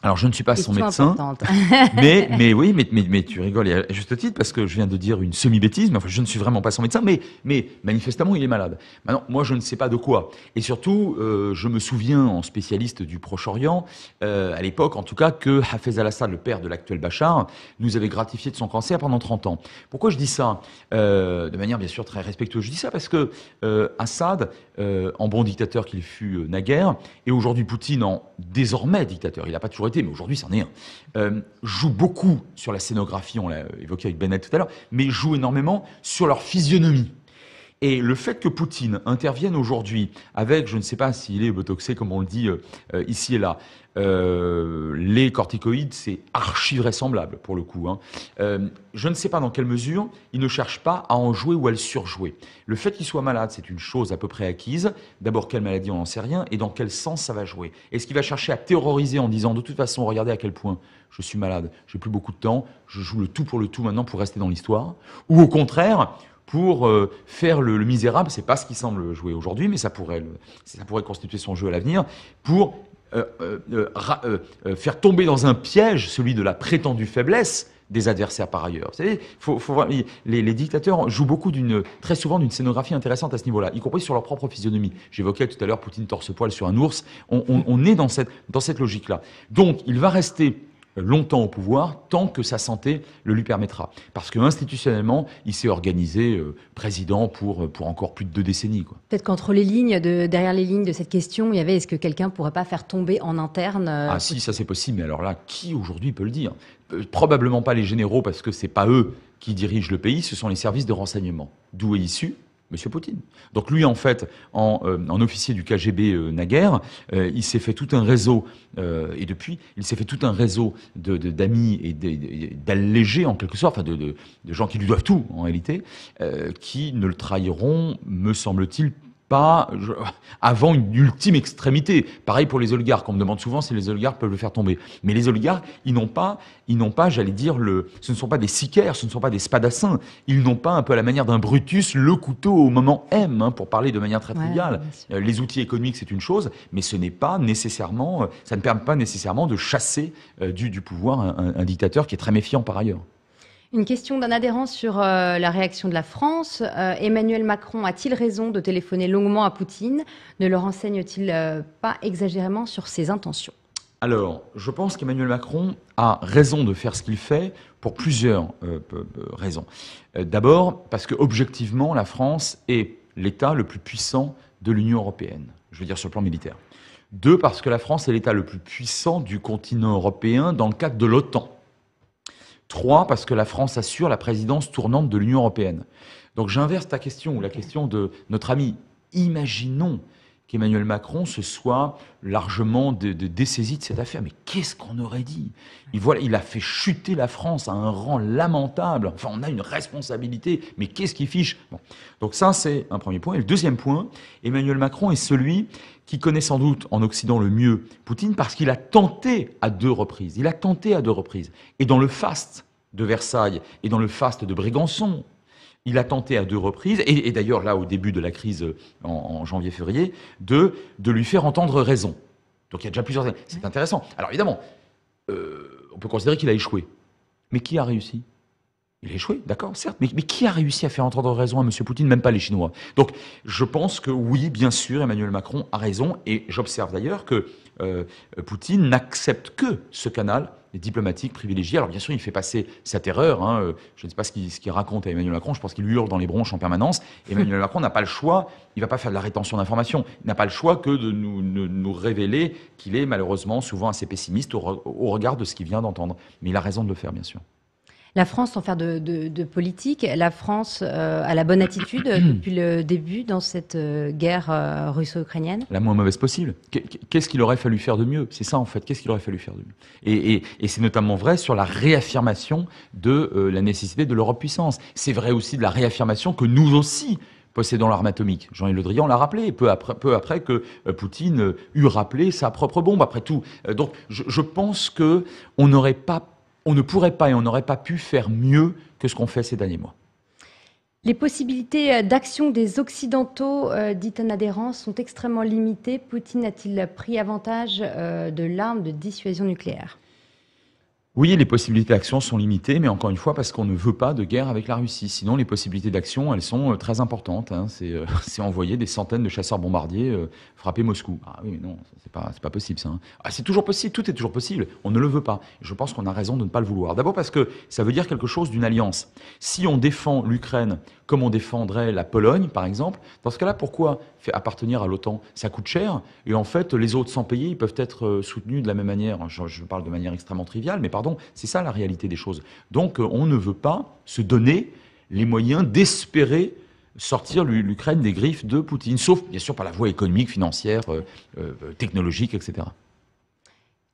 alors, je ne suis pas son médecin, <laughs> mais, mais oui, mais, mais, tu rigoles, à juste titre, parce que je viens de dire une semi-bêtise, enfin, je ne suis vraiment pas son médecin, mais, mais manifestement, il est malade. Maintenant, moi, je ne sais pas de quoi. Et surtout, euh, je me souviens, en spécialiste du Proche-Orient, euh, à l'époque, en tout cas, que Hafez al-Assad, le père de l'actuel Bachar, nous avait gratifié de son cancer pendant 30 ans. Pourquoi je dis ça euh, De manière, bien sûr, très respectueuse. Je dis ça parce que Assad, en bon dictateur qu'il fut naguère, et aujourd'hui Poutine en désormais dictateur, il n'a pas toujours été mais aujourd'hui c'en est un, euh, jouent beaucoup sur la scénographie, on l'a évoqué avec Bennett tout à l'heure, mais joue énormément sur leur physionomie. Et le fait que Poutine intervienne aujourd'hui avec, je ne sais pas s'il est botoxé comme on le dit euh, ici et là, euh, les corticoïdes, c'est archi vraisemblable pour le coup. Hein. Euh, je ne sais pas dans quelle mesure il ne cherche pas à en jouer ou à le surjouer. Le fait qu'il soit malade, c'est une chose à peu près acquise. D'abord, quelle maladie, on n'en sait rien, et dans quel sens ça va jouer. Est-ce qu'il va chercher à terroriser en disant de toute façon, regardez à quel point je suis malade, j'ai plus beaucoup de temps, je joue le tout pour le tout maintenant pour rester dans l'histoire Ou au contraire, pour euh, faire le, misérable, misérable, c'est pas ce qui semble jouer aujourd'hui, mais ça pourrait, ça pourrait constituer son jeu à l'avenir, pour euh, euh, faire tomber dans un piège celui de la prétendue faiblesse des adversaires par ailleurs. Vous savez, les, dictateurs jouent beaucoup d'une, très souvent d'une scénographie intéressante à ce niveau-là, y compris sur leur propre physionomie. J'évoquais tout à l'heure Poutine torse-poil sur un ours. On, est dans cette, dans cette logique-là. Donc, il va rester longtemps au pouvoir tant que sa santé le lui permettra. Parce que institutionnellement, il s'est organisé euh, président pour, euh, pour encore plus de deux décennies. Peut-être qu'entre les lignes, de, derrière les lignes de cette question, il y avait est-ce que quelqu'un pourrait pas faire tomber en interne euh, Ah si, ça c'est possible, mais alors là, qui aujourd'hui peut le dire Probablement pas les généraux parce que ce n'est pas eux qui dirigent le pays, ce sont les services de renseignement. D'où est issu Monsieur Poutine. Donc lui, en fait, en, euh, officier du KGB euh, naguère, euh, il s'est fait tout un réseau, et depuis, il s'est fait tout un réseau d'amis de, et d'allégés, en quelque sorte, enfin de, de, gens qui lui doivent tout, en réalité, qui ne le trahiront, me semble-t-il, avant une ultime extrémité. Pareil pour les oligarques. On me demande souvent si les oligarques peuvent le faire tomber. Mais les oligarques, ils n'ont pas, ils n'ont pas, j'allais dire, le, ce ne sont pas des sicaires, ce ne sont pas des spadassins. Ils n'ont pas, un peu à la manière d'un Brutus, le couteau au moment M, hein, pour parler de manière très triviale. Euh, les outils économiques, c'est une chose, mais ce n'est pas nécessairement, euh, ça ne permet pas nécessairement de chasser euh, du, pouvoir un dictateur qui est très méfiant par ailleurs. Une question d'un adhérent sur euh, la réaction de la France. Euh, Emmanuel Macron a-t-il raison de téléphoner longuement à Poutine Ne le renseigne-t-il euh, pas exagérément sur ses intentions alors, je pense qu'Emmanuel Macron a raison de faire ce qu'il fait pour plusieurs raisons. D'abord, parce que objectivement, la France est l'État le plus puissant de l'Union européenne, je veux dire sur le plan militaire. Deux, parce que la France est l'État le plus puissant du continent européen dans le cadre de l'OTAN. Trois, parce que la France assure la présidence tournante de l'Union européenne. Donc j'inverse ta question, ou la question de notre ami. Imaginons qu'Emmanuel Macron se soit largement de, de dessaisi de cette affaire. Mais qu'est-ce qu'on aurait dit il, voilà, il a fait chuter la France à un rang lamentable. Enfin, on a une responsabilité, mais qu'est-ce qu'il fiche Donc ça, c'est un premier point. Et le deuxième point, Emmanuel Macron est celui qui connaît sans doute en Occident le mieux Poutine parce qu'il a tenté à deux reprises. Il a tenté à deux reprises. Et dans le faste de Versailles et dans le faste de Brégançon, il a tenté à deux reprises, et, d'ailleurs là au début de la crise euh, en, janvier-février, de, de lui faire entendre raison. Donc il y a déjà plusieurs... C'est intéressant. Alors évidemment, euh, on peut considérer qu'il a échoué. Mais qui a réussi il a échoué, d'accord, certes, mais, qui a réussi à faire entendre raison à M. Poutine Même pas les Chinois. Donc je pense que oui, bien sûr, Emmanuel Macron a raison, et j'observe d'ailleurs que euh, Poutine n'accepte que ce canal diplomatique privilégié. Alors bien sûr, il fait passer sa terreur, hein, euh, je ne sais pas ce qu'il raconte à Emmanuel Macron, je pense qu'il hurle dans les bronches en permanence. Emmanuel <laughs> Macron n'a pas le choix, il ne va pas faire de la rétention d'informations, il n'a pas le choix que de nous, révéler qu'il est malheureusement souvent assez pessimiste au regard de ce qu'il vient d'entendre. Mais il a raison de le faire, bien sûr. La France, sans faire de, politique, la France euh, a la bonne attitude <clears throat> depuis le début dans cette euh, guerre euh, russo-ukrainienne La moins mauvaise possible. Qu'est-ce qu'il aurait fallu faire de mieux C'est ça en fait, qu'est-ce qu'il aurait fallu faire de mieux Et, c'est notamment vrai sur la réaffirmation de la nécessité de l'Europe puissance. C'est vrai aussi de la réaffirmation que nous aussi, possédons l'arme atomique. Jean-Yves Le Drian l'a rappelé, peu après, peu après que Poutine eut rappelé sa propre bombe, après tout. donc je, je pense qu'on n'aurait pas on ne pourrait pas et on n'aurait pas pu faire mieux que ce qu'on fait ces derniers mois. Les possibilités euh, d'action des Occidentaux, euh, dites dit un adhérent, sont extrêmement limitées. Poutine a-t-il pris avantage euh, de l'arme de dissuasion nucléaire oui, les possibilités d'action sont limitées, mais encore une fois, parce qu'on ne veut pas de guerre avec la Russie. Sinon, les possibilités d'action, elles sont euh, très importantes. Hein. Euh, <laughs> c'est envoyer des centaines de chasseurs-bombardiers euh, frapper Moscou. Ah oui, mais non, c'est pas, pas possible ça. Hein. Ah, c'est toujours possible, tout est toujours possible. On ne le veut pas. Je pense qu'on a raison de ne pas le vouloir. D'abord parce que ça veut dire quelque chose d'une alliance. Si on défend l'Ukraine comme on défendrait la Pologne, par exemple. Dans ce cas-là, pourquoi appartenir à l'OTAN Ça coûte cher, et en fait, les autres sans pays ils peuvent être euh, soutenus de la même manière. Je, parle de manière extrêmement triviale, mais pardon, c'est ça la réalité des choses. Donc, euh, on ne veut pas se donner les moyens d'espérer sortir l'Ukraine des griffes de Poutine, sauf bien sûr par la voie économique, financière, euh, technologique, etc.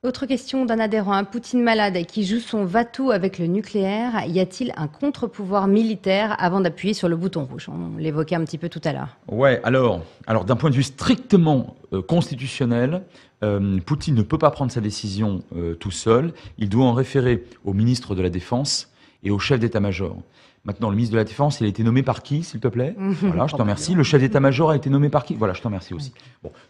Autre question d'un adhérent, à Poutine malade qui joue son vatou avec le nucléaire, y a-t-il un contre-pouvoir militaire avant d'appuyer sur le bouton rouge On l'évoquait un petit peu tout à l'heure. Ouais, alors, d'un point de vue strictement euh, constitutionnel, euh, Poutine ne peut pas prendre sa décision euh, tout seul, il doit en référer au ministre de la Défense et au chef d'état-major. Maintenant, le ministre de la Défense, il a été nommé par qui, s'il te plaît <laughs> Voilà, je t'en remercie. Le chef d'état-major a été nommé par qui Voilà, je t'en remercie aussi.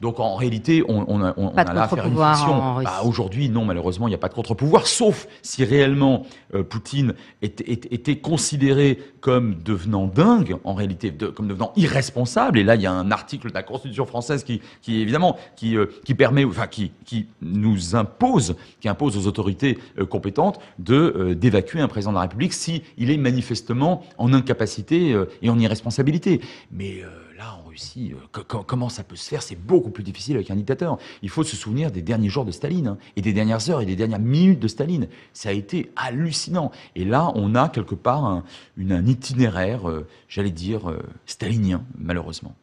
donc en réalité, on, a, on, là à faire une fiction. Bah, aujourd'hui, non, malheureusement, il n'y a pas de contre-pouvoir, sauf si réellement euh, Poutine était considéré comme devenant dingue, en réalité, comme devenant irresponsable. Et là, il y a un article de la Constitution française qui, qui évidemment, qui, euh, qui permet, enfin, qui, qui nous impose, qui impose aux autorités euh, compétentes de euh, d'évacuer un président de la République si est manifestement en incapacité et en irresponsabilité. Mais là, en Russie, euh, comment ça peut se faire C'est beaucoup plus difficile avec un dictateur. Il faut se souvenir des derniers jours de Staline, hein, et des dernières heures et des dernières minutes de Staline. Ça a été hallucinant. Et là, on a quelque part un, itinéraire, euh, j'allais dire, euh, stalinien, malheureusement.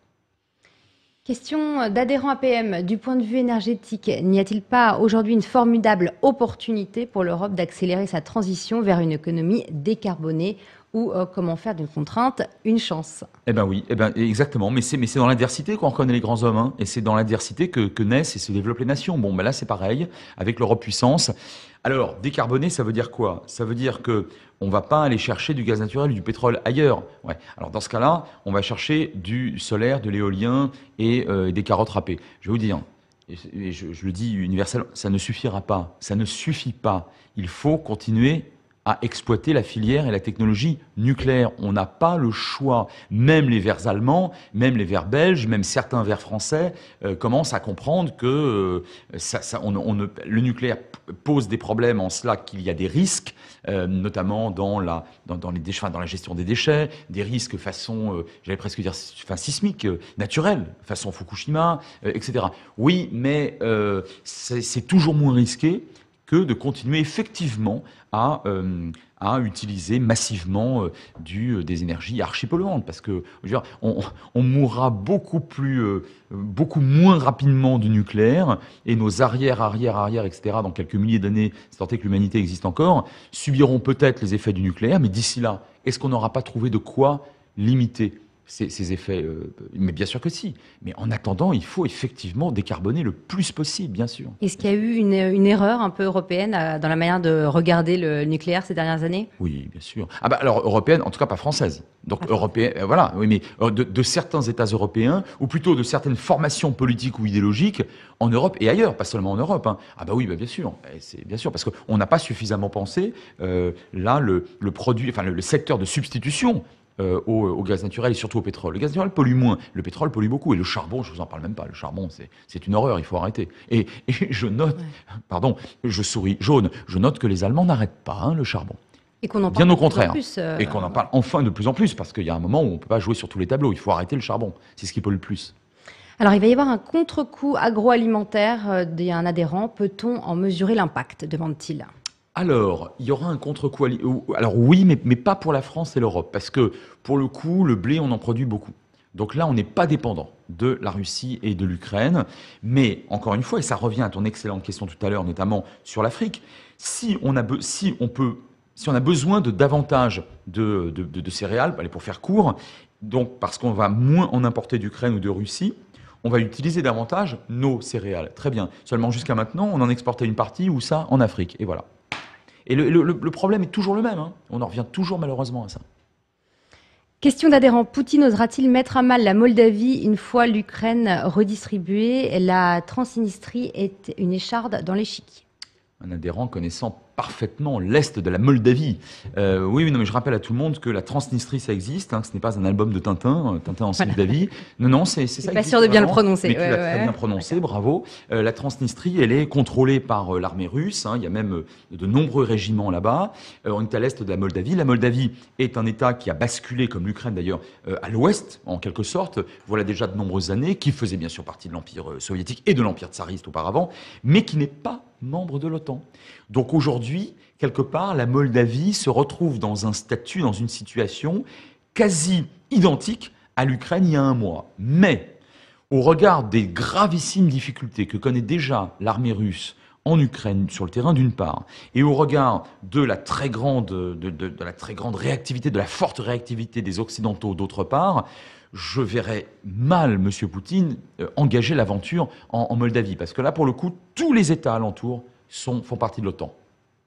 Question d'adhérent APM. Du point de vue énergétique, n'y a-t-il pas aujourd'hui une formidable opportunité pour l'Europe d'accélérer sa transition vers une économie décarbonée ou euh, comment faire d'une contrainte une chance. Eh bien oui, eh ben exactement. Mais c'est dans l'adversité qu'on reconnaît les grands hommes, hein. et c'est dans l'adversité que, naissent et se développent les nations. Bon, ben là c'est pareil avec l'Europe puissance. Alors décarboner, ça veut dire quoi Ça veut dire que on va pas aller chercher du gaz naturel, du pétrole ailleurs. Ouais. Alors dans ce cas-là, on va chercher du solaire, de l'éolien et euh, des carottes râpées. Je vais vous dire, et je, le dis universellement, ça ne suffira pas, ça ne suffit pas. Il faut continuer à exploiter la filière et la technologie nucléaire. On n'a pas le choix. Même les verts allemands, même les verts belges, même certains verts français euh, commencent à comprendre que euh, ça, ça, on, le nucléaire pose des problèmes en cela qu'il y a des risques, euh, notamment dans la, dans, dans les déchets, dans la gestion des déchets, des risques façon, j'allais presque dire, enfin, sismique, naturel, façon Fukushima, etc. Oui, mais c'est toujours moins risqué que de continuer effectivement à, euh, à utiliser massivement euh, euh, des énergies archipolluantes. Parce que on, mourra beaucoup, plus, beaucoup moins rapidement du nucléaire et nos arrières, arrières, arrières, etc., dans quelques milliers d'années, c'est que l'humanité existe encore, subiront peut-être les effets du nucléaire, mais d'ici là, est-ce qu'on n'aura pas trouvé de quoi limiter ces, effets. Euh, mais bien sûr que si. Mais en attendant, il faut effectivement décarboner le plus possible, bien sûr. Est-ce qu'il y a eu une, erreur un peu européenne euh, dans la manière de regarder le nucléaire ces dernières années Oui, bien sûr. Ah bah, alors européenne, en tout cas pas française. Donc européenne, euh, voilà. Oui, mais de, certains États européens, ou plutôt de certaines formations politiques ou idéologiques en Europe et ailleurs, pas seulement en Europe. Hein. Ah bah oui, bah, bien sûr, c'est bien sûr parce qu'on n'a pas suffisamment pensé là le, produit, enfin le secteur de substitution euh, au, gaz naturel et surtout au pétrole. Le gaz naturel pollue moins, le pétrole pollue beaucoup et le charbon, je ne vous en parle même pas. Le charbon, c'est une horreur, il faut arrêter. Et, je note, pardon, je souris jaune, je note que les Allemands n'arrêtent pas hein, le charbon. Et qu'on en parle Bien au contraire. Plus, euh, Et qu'on en parle enfin de plus en plus, parce qu'il y a un moment où on ne peut pas jouer sur tous les tableaux. Il faut arrêter le charbon. C'est ce qui pollue le plus. Alors, il va y avoir un contre-coup agroalimentaire euh, d'un adhérent. Peut-on en mesurer l'impact demande-t-il alors, il y aura un contre Alors oui, mais, pas pour la France et l'Europe, parce que pour le coup, le blé, on en produit beaucoup. Donc là, on n'est pas dépendant de la Russie et de l'Ukraine. Mais encore une fois, et ça revient à ton excellente question tout à l'heure, notamment sur l'Afrique, si on a, si peut, si on a besoin de davantage de, céréales, bah, pour faire court, donc parce qu'on va moins en importer d'Ukraine ou de Russie, on va utiliser davantage nos céréales. Très bien. Seulement jusqu'à maintenant, on en exportait une partie ou ça en Afrique. Et voilà. Et le, problème est toujours le même. Hein. On en revient toujours malheureusement à ça. Question d'adhérent. Poutine osera-t-il mettre à mal la Moldavie une fois l'Ukraine redistribuée La Transnistrie est une écharde dans l'échiquier. Un adhérent connaissant parfaitement l'Est de la Moldavie. Euh, oui, oui, non, mais je rappelle à tout le monde que la Transnistrie, ça existe, hein, ce n'est pas un album de Tintin, euh, Tintin en Moldavie. Non, non, c'est ça. Je suis pas sûr de bien le prononcer. Mais tu l'as très bien prononcé, bravo. Euh, la Transnistrie, elle est contrôlée par euh, l'armée russe, hein, il y a même euh, de nombreux régiments là-bas. on est à l'Est de la Moldavie. La Moldavie est un État qui a basculé, comme l'Ukraine d'ailleurs, à l'Ouest, en quelque sorte, voilà déjà de nombreuses années, qui faisait bien sûr partie de l'Empire soviétique et de l'Empire tsariste auparavant, mais qui n'est pas membre de l'OTAN. Donc aujourd'hui, quelque part, la Moldavie se retrouve dans un statut, dans une situation quasi identique à l'Ukraine il y a un mois. Mais au regard des gravissimes difficultés que connaît déjà l'armée russe en Ukraine sur le terrain d'une part, et au regard de la très grande, de la très grande réactivité, de la forte réactivité des Occidentaux d'autre part, je verrais mal M. Poutine euh, engager l'aventure en, Moldavie, parce que là, pour le coup, tous les États alentours font partie de l'OTAN.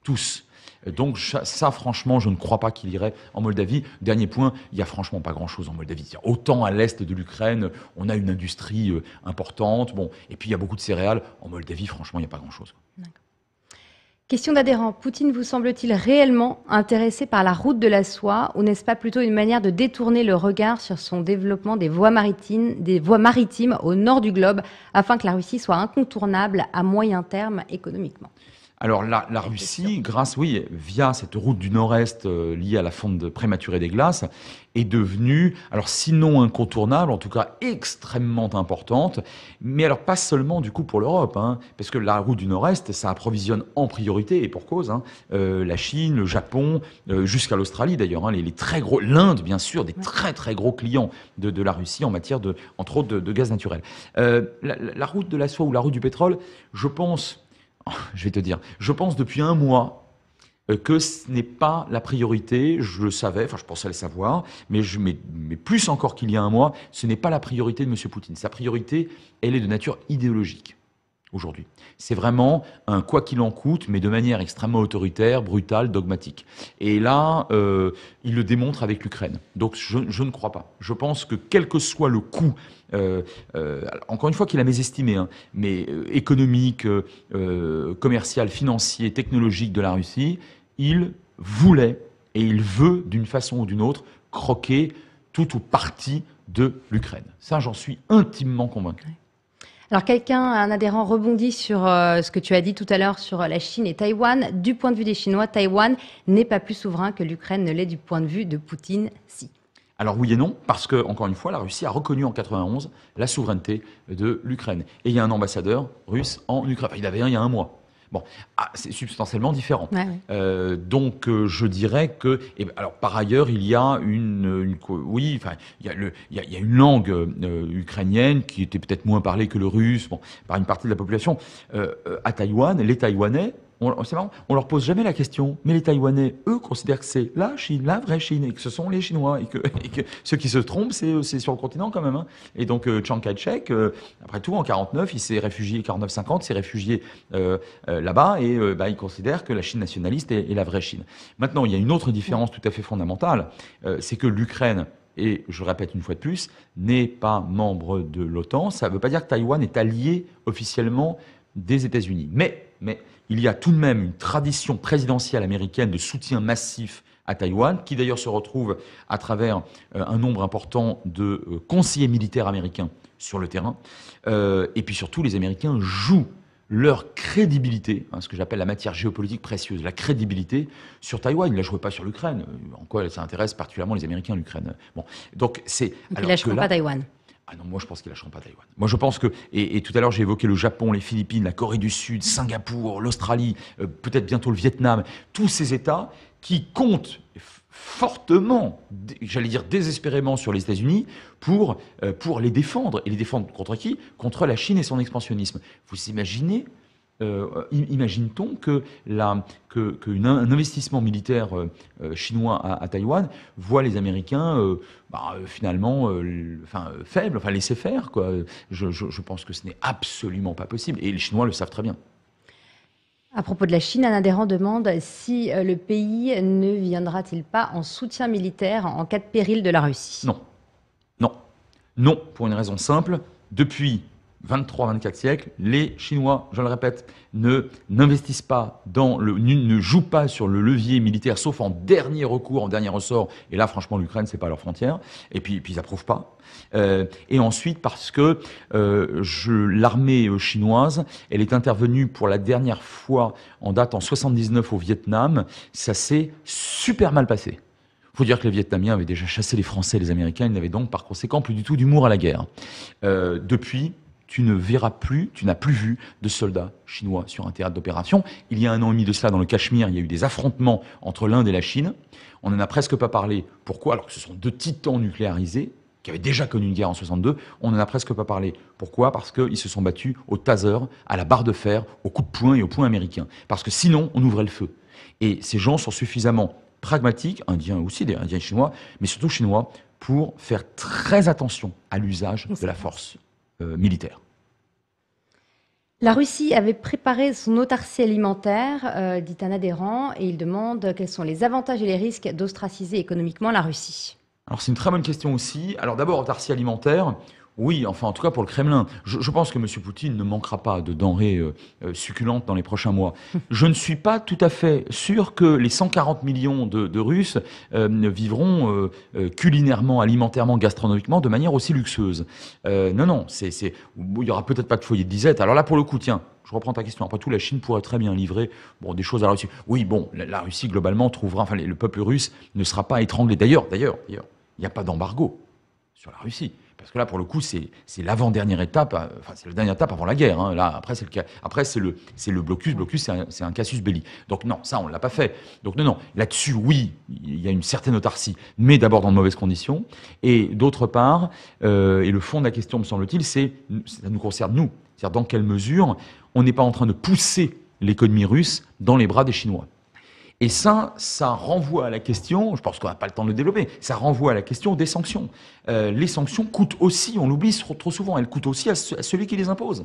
Tous. Donc ça, franchement, je ne crois pas qu'il irait en Moldavie. Dernier point, il n'y a franchement pas grand-chose en Moldavie. Autant à l'est de l'Ukraine, on a une industrie euh, importante, et puis il y a beaucoup de céréales. En Moldavie, franchement, il n'y a pas grand-chose. Question d'adhérent. Poutine vous semble-t-il réellement intéressé par la route de la soie ou n'est-ce pas plutôt une manière de détourner le regard sur son développement des voies maritimes, des voies maritimes au nord du globe afin que la Russie soit incontournable à moyen terme économiquement alors la, Russie, grâce, oui, via cette route du nord-est euh, liée à la fonte prématurée des glaces, est devenue, alors sinon incontournable, en tout cas extrêmement importante, mais alors pas seulement du coup pour l'Europe, hein, parce que la route du nord-est, ça approvisionne en priorité, et pour cause, hein, euh, la Chine, le Japon, euh, jusqu'à l'Australie d'ailleurs, hein, les, très gros, l'Inde bien sûr, des très très gros clients de, la Russie en matière de, entre autres, de, gaz naturel. La, la, route de la soie ou la route du pétrole, je pense <laughs> je vais te dire, je pense depuis un mois euh, que ce n'est pas la priorité, je le savais, enfin je pensais le savoir, mais, je, plus encore qu'il y a un mois, ce n'est pas la priorité de M. Poutine. Sa priorité, elle est de nature idéologique aujourd'hui. C'est vraiment un quoi qu'il en coûte, mais de manière extrêmement autoritaire, brutale, dogmatique. Et là, euh, il le démontre avec l'Ukraine. Donc je, ne crois pas. Je pense que quel que soit le coût, euh, euh, encore une fois qu'il a mésestimé, hein, mais économique, commercial, financier, technologique de la Russie, il voulait et il veut d'une façon ou d'une autre croquer tout ou partie de l'Ukraine. Ça, j'en suis intimement convaincu. Alors quelqu'un, un adhérent rebondit sur euh, ce que tu as dit tout à l'heure sur la Chine et Taïwan. Du point de vue des Chinois, Taïwan n'est pas plus souverain que l'Ukraine ne l'est du point de vue de Poutine, si. Alors oui et non, parce que, encore une fois, la Russie a reconnu en 91 la souveraineté de l'Ukraine. Et il y a un ambassadeur russe en Ukraine. Enfin, il avait un il y a un mois. Bon, ah, c'est substantiellement différent. Euh, donc, euh, je dirais que. Eh ben, alors, par ailleurs, il y a une. oui, enfin, il y, a une langue euh, ukrainienne qui était peut-être moins parlée que le russe bon, par une partie de la population. à Taïwan, les Taïwanais on, leur pose jamais la question, mais les Taïwanais, eux, considèrent que c'est la Chine, la vraie Chine, et que ce sont les Chinois, et que, <laughs> ceux qui se trompent, euh, c'est sur le continent quand même. Hein. Et donc euh, Chiang Kai-shek, euh, après tout, en 49, il s'est réfugié, 49-50, s'est réfugié là-bas, et bah, il considère que la Chine nationaliste est, la vraie Chine. Maintenant, il y a une autre différence tout à fait fondamentale, c'est que l'Ukraine, et je le répète une fois de plus, n'est pas membre de l'OTAN. Ça ne veut pas dire que Taïwan est allié officiellement des États-Unis. Mais, mais il y a tout de même une tradition présidentielle américaine de soutien massif à Taïwan, qui d'ailleurs se retrouve à travers euh, un nombre important de euh, conseillers militaires américains sur le terrain. Euh, et puis surtout, les Américains jouent leur crédibilité, hein, ce que j'appelle la matière géopolitique précieuse, la crédibilité sur Taïwan. Ils ne la jouent pas sur l'Ukraine. En quoi ça intéresse particulièrement les Américains, l'Ukraine Bon, donc c'est. Ils ne la pas Taïwan. Ah moi je pense qu'il lâcheront pas Taïwan. Moi je pense que, et, tout à l'heure j'ai évoqué le Japon, les Philippines, la Corée du Sud, Singapour, l'Australie, euh, peut-être bientôt le Vietnam, tous ces États qui comptent fortement, j'allais dire désespérément sur les États-Unis pour, euh, pour les défendre. Et les défendre contre qui Contre la Chine et son expansionnisme. Vous imaginez euh, imagine-t-on que, un investissement militaire euh, euh, chinois à, Taïwan voit les Américains bah, finalement faibles, enfin laisser faire quoi. Je, je pense que ce n'est absolument pas possible et les Chinois le savent très bien. À propos de la Chine, un adhérent demande si le pays ne viendra-t-il pas en soutien militaire en cas de péril de la Russie Non. Non. Non, pour une raison simple. Depuis 23-24 siècles, les Chinois, je le répète, ne n'investissent pas dans le, ne jouent pas sur le levier militaire, sauf en dernier recours, en dernier ressort. Et là, franchement, l'Ukraine, c'est pas leur frontière. Et puis, puis ils approuvent pas. Euh, et ensuite, parce que euh, l'armée euh, chinoise, elle est intervenue pour la dernière fois en date en 79 au Vietnam. Ça s'est super mal passé faut dire que les Vietnamiens avaient déjà chassé les Français et les Américains, ils n'avaient donc par conséquent plus du tout d'humour à la guerre. Euh, depuis, tu ne verras plus, tu n'as plus vu de soldats chinois sur un théâtre d'opération. Il y a un an et demi de cela, dans le Cachemire, il y a eu des affrontements entre l'Inde et la Chine. On n'en a presque pas parlé. Pourquoi Alors que ce sont deux titans nucléarisés qui avaient déjà connu une guerre en 62, on n'en a presque pas parlé. Pourquoi Parce qu'ils se sont battus au taser, à la barre de fer, au coup de poing et au poing américain. Parce que sinon, on ouvrait le feu. Et ces gens sont suffisamment pragmatiques, indiens aussi, des indiens chinois, mais surtout chinois, pour faire très attention à l'usage de la force. Euh, militaire. La Russie avait préparé son autarcie alimentaire, euh, dit un adhérent, et il demande quels sont les avantages et les risques d'ostraciser économiquement la Russie. Alors c'est une très bonne question aussi. Alors d'abord, autarcie alimentaire, oui, enfin en tout cas pour le Kremlin. Je, pense que M. Poutine ne manquera pas de denrées euh, euh, succulentes dans les prochains mois. <laughs> Je ne suis pas tout à fait sûr que les 140 millions de, Russes euh, ne vivront culinairement, alimentairement, gastronomiquement de manière aussi luxueuse. non, non, c'est, il n'y aura peut-être pas de foyer de disette. Alors là pour le coup, tiens, je reprends ta question. Après tout, la Chine pourrait très bien livrer bon, des choses à la Russie. Oui, bon, la, Russie globalement trouvera, enfin, le peuple russe ne sera pas étranglé. D'ailleurs, d'ailleurs, d'ailleurs, il n'y a pas d'embargo sur la Russie parce que là, pour le coup, c'est l'avant-dernière étape, euh, enfin, c'est la dernière étape avant la guerre. Hein. Là, après, c'est le, le, le blocus. Blocus, c'est un, casus belli. Donc, non, ça, on ne l'a pas fait. Donc, non, non, là-dessus, oui, il y a une certaine autarcie, mais d'abord dans de mauvaises conditions. Et d'autre part, euh, et le fond de la question, me semble-t-il, c'est, ça nous concerne nous. C'est-à-dire, dans quelle mesure on n'est pas en train de pousser l'économie russe dans les bras des Chinois. Et ça, ça renvoie à la question, je pense qu'on n'a pas le temps de le développer, ça renvoie à la question des sanctions. Euh, les sanctions coûtent aussi, on l'oublie trop souvent, elles coûtent aussi à, celui qui les impose.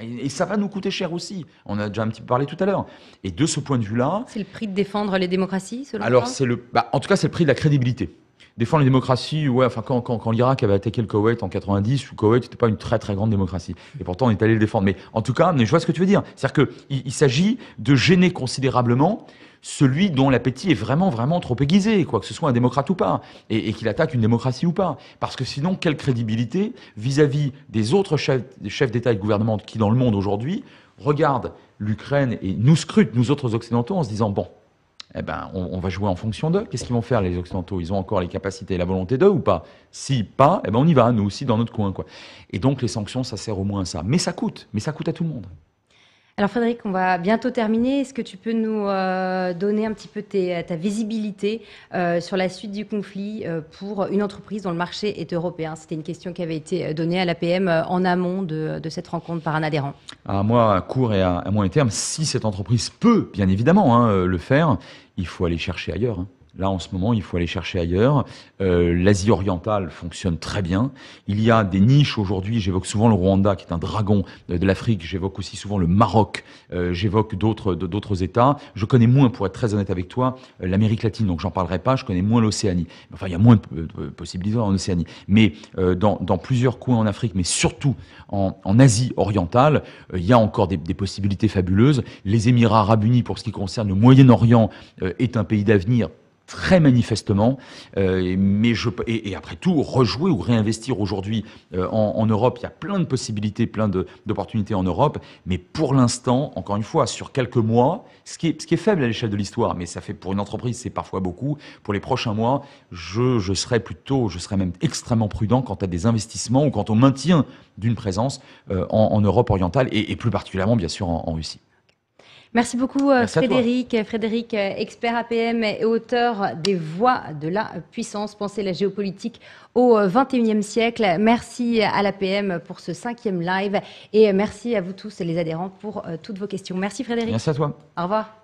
Et, ça va nous coûter cher aussi. On a déjà un petit peu parlé tout à l'heure. Et de ce point de vue-là. C'est le prix de défendre les démocraties, selon Alors, c'est le, bah, en tout cas, c'est le prix de la crédibilité défendre les démocraties, ouais, enfin, quand, l'Irak avait attaqué le Koweït en 90, le Koweït n'était pas une très très grande démocratie. Et pourtant, on est allé le défendre. Mais en tout cas, mais je vois ce que tu veux dire. C'est-à-dire qu'il s'agit de gêner considérablement celui dont l'appétit est vraiment, vraiment trop aiguisé, quoi que ce soit un démocrate ou pas, et, qu'il attaque une démocratie ou pas. Parce que sinon, quelle crédibilité vis-à-vis des autres chefs, d'État et de gouvernement qui, dans le monde aujourd'hui, regardent l'Ukraine et nous scrutent, nous autres Occidentaux, en se disant, bon, eh ben, on, va jouer en fonction d'eux. Qu'est-ce qu'ils vont faire les Occidentaux Ils ont encore les capacités et la volonté d'eux ou pas Si pas, eh ben on y va, nous aussi, dans notre coin. Quoi. Et donc les sanctions, ça sert au moins à ça. Mais ça coûte, mais ça coûte à tout le monde. Alors Frédéric, on va bientôt terminer. Est-ce que tu peux nous euh, donner un petit peu ta visibilité euh, sur la suite du conflit euh, pour une entreprise dont le marché est européen C'était une question qui avait été donnée à l'APM en amont de, cette rencontre par un adhérent. À ah, moi, à court et à, à moyen terme, si cette entreprise peut, bien évidemment, hein, le faire, il faut aller chercher ailleurs. Hein. Là, en ce moment, il faut aller chercher ailleurs. Euh, L'Asie orientale fonctionne très bien. Il y a des niches aujourd'hui. J'évoque souvent le Rwanda, qui est un dragon de l'Afrique. J'évoque aussi souvent le Maroc. Euh, J'évoque d'autres d'autres États. Je connais moins, pour être très honnête avec toi, euh, l'Amérique latine. Donc, j'en parlerai pas. Je connais moins l'Océanie. Enfin, il y a moins de possibilités en Océanie. Mais euh, dans, dans, plusieurs coins en Afrique, mais surtout en, en Asie orientale, euh, il y a encore des, des, possibilités fabuleuses. Les Émirats arabes unis, pour ce qui concerne le Moyen-Orient, euh, est un pays d'avenir très manifestement. Euh, mais je, et, après tout, rejouer ou réinvestir aujourd'hui euh, en, Europe, il y a plein de possibilités, plein d'opportunités en Europe. Mais pour l'instant, encore une fois, sur quelques mois, ce qui est, ce qui est faible à l'échelle de l'histoire, mais ça fait pour une entreprise, c'est parfois beaucoup. Pour les prochains mois, je, je serai plutôt, je serais même extrêmement prudent quant à des investissements ou quand on maintient d'une présence euh, en, Europe orientale et, plus particulièrement, bien sûr, en Russie. Merci beaucoup euh, Frédéric. Frédéric, euh, expert APM et auteur des Voix de la puissance, penser la géopolitique au 21e euh, siècle. Merci à l'APM pour ce cinquième live et merci à vous tous les adhérents pour toutes vos questions. Merci Frédéric. Merci à toi. Au revoir.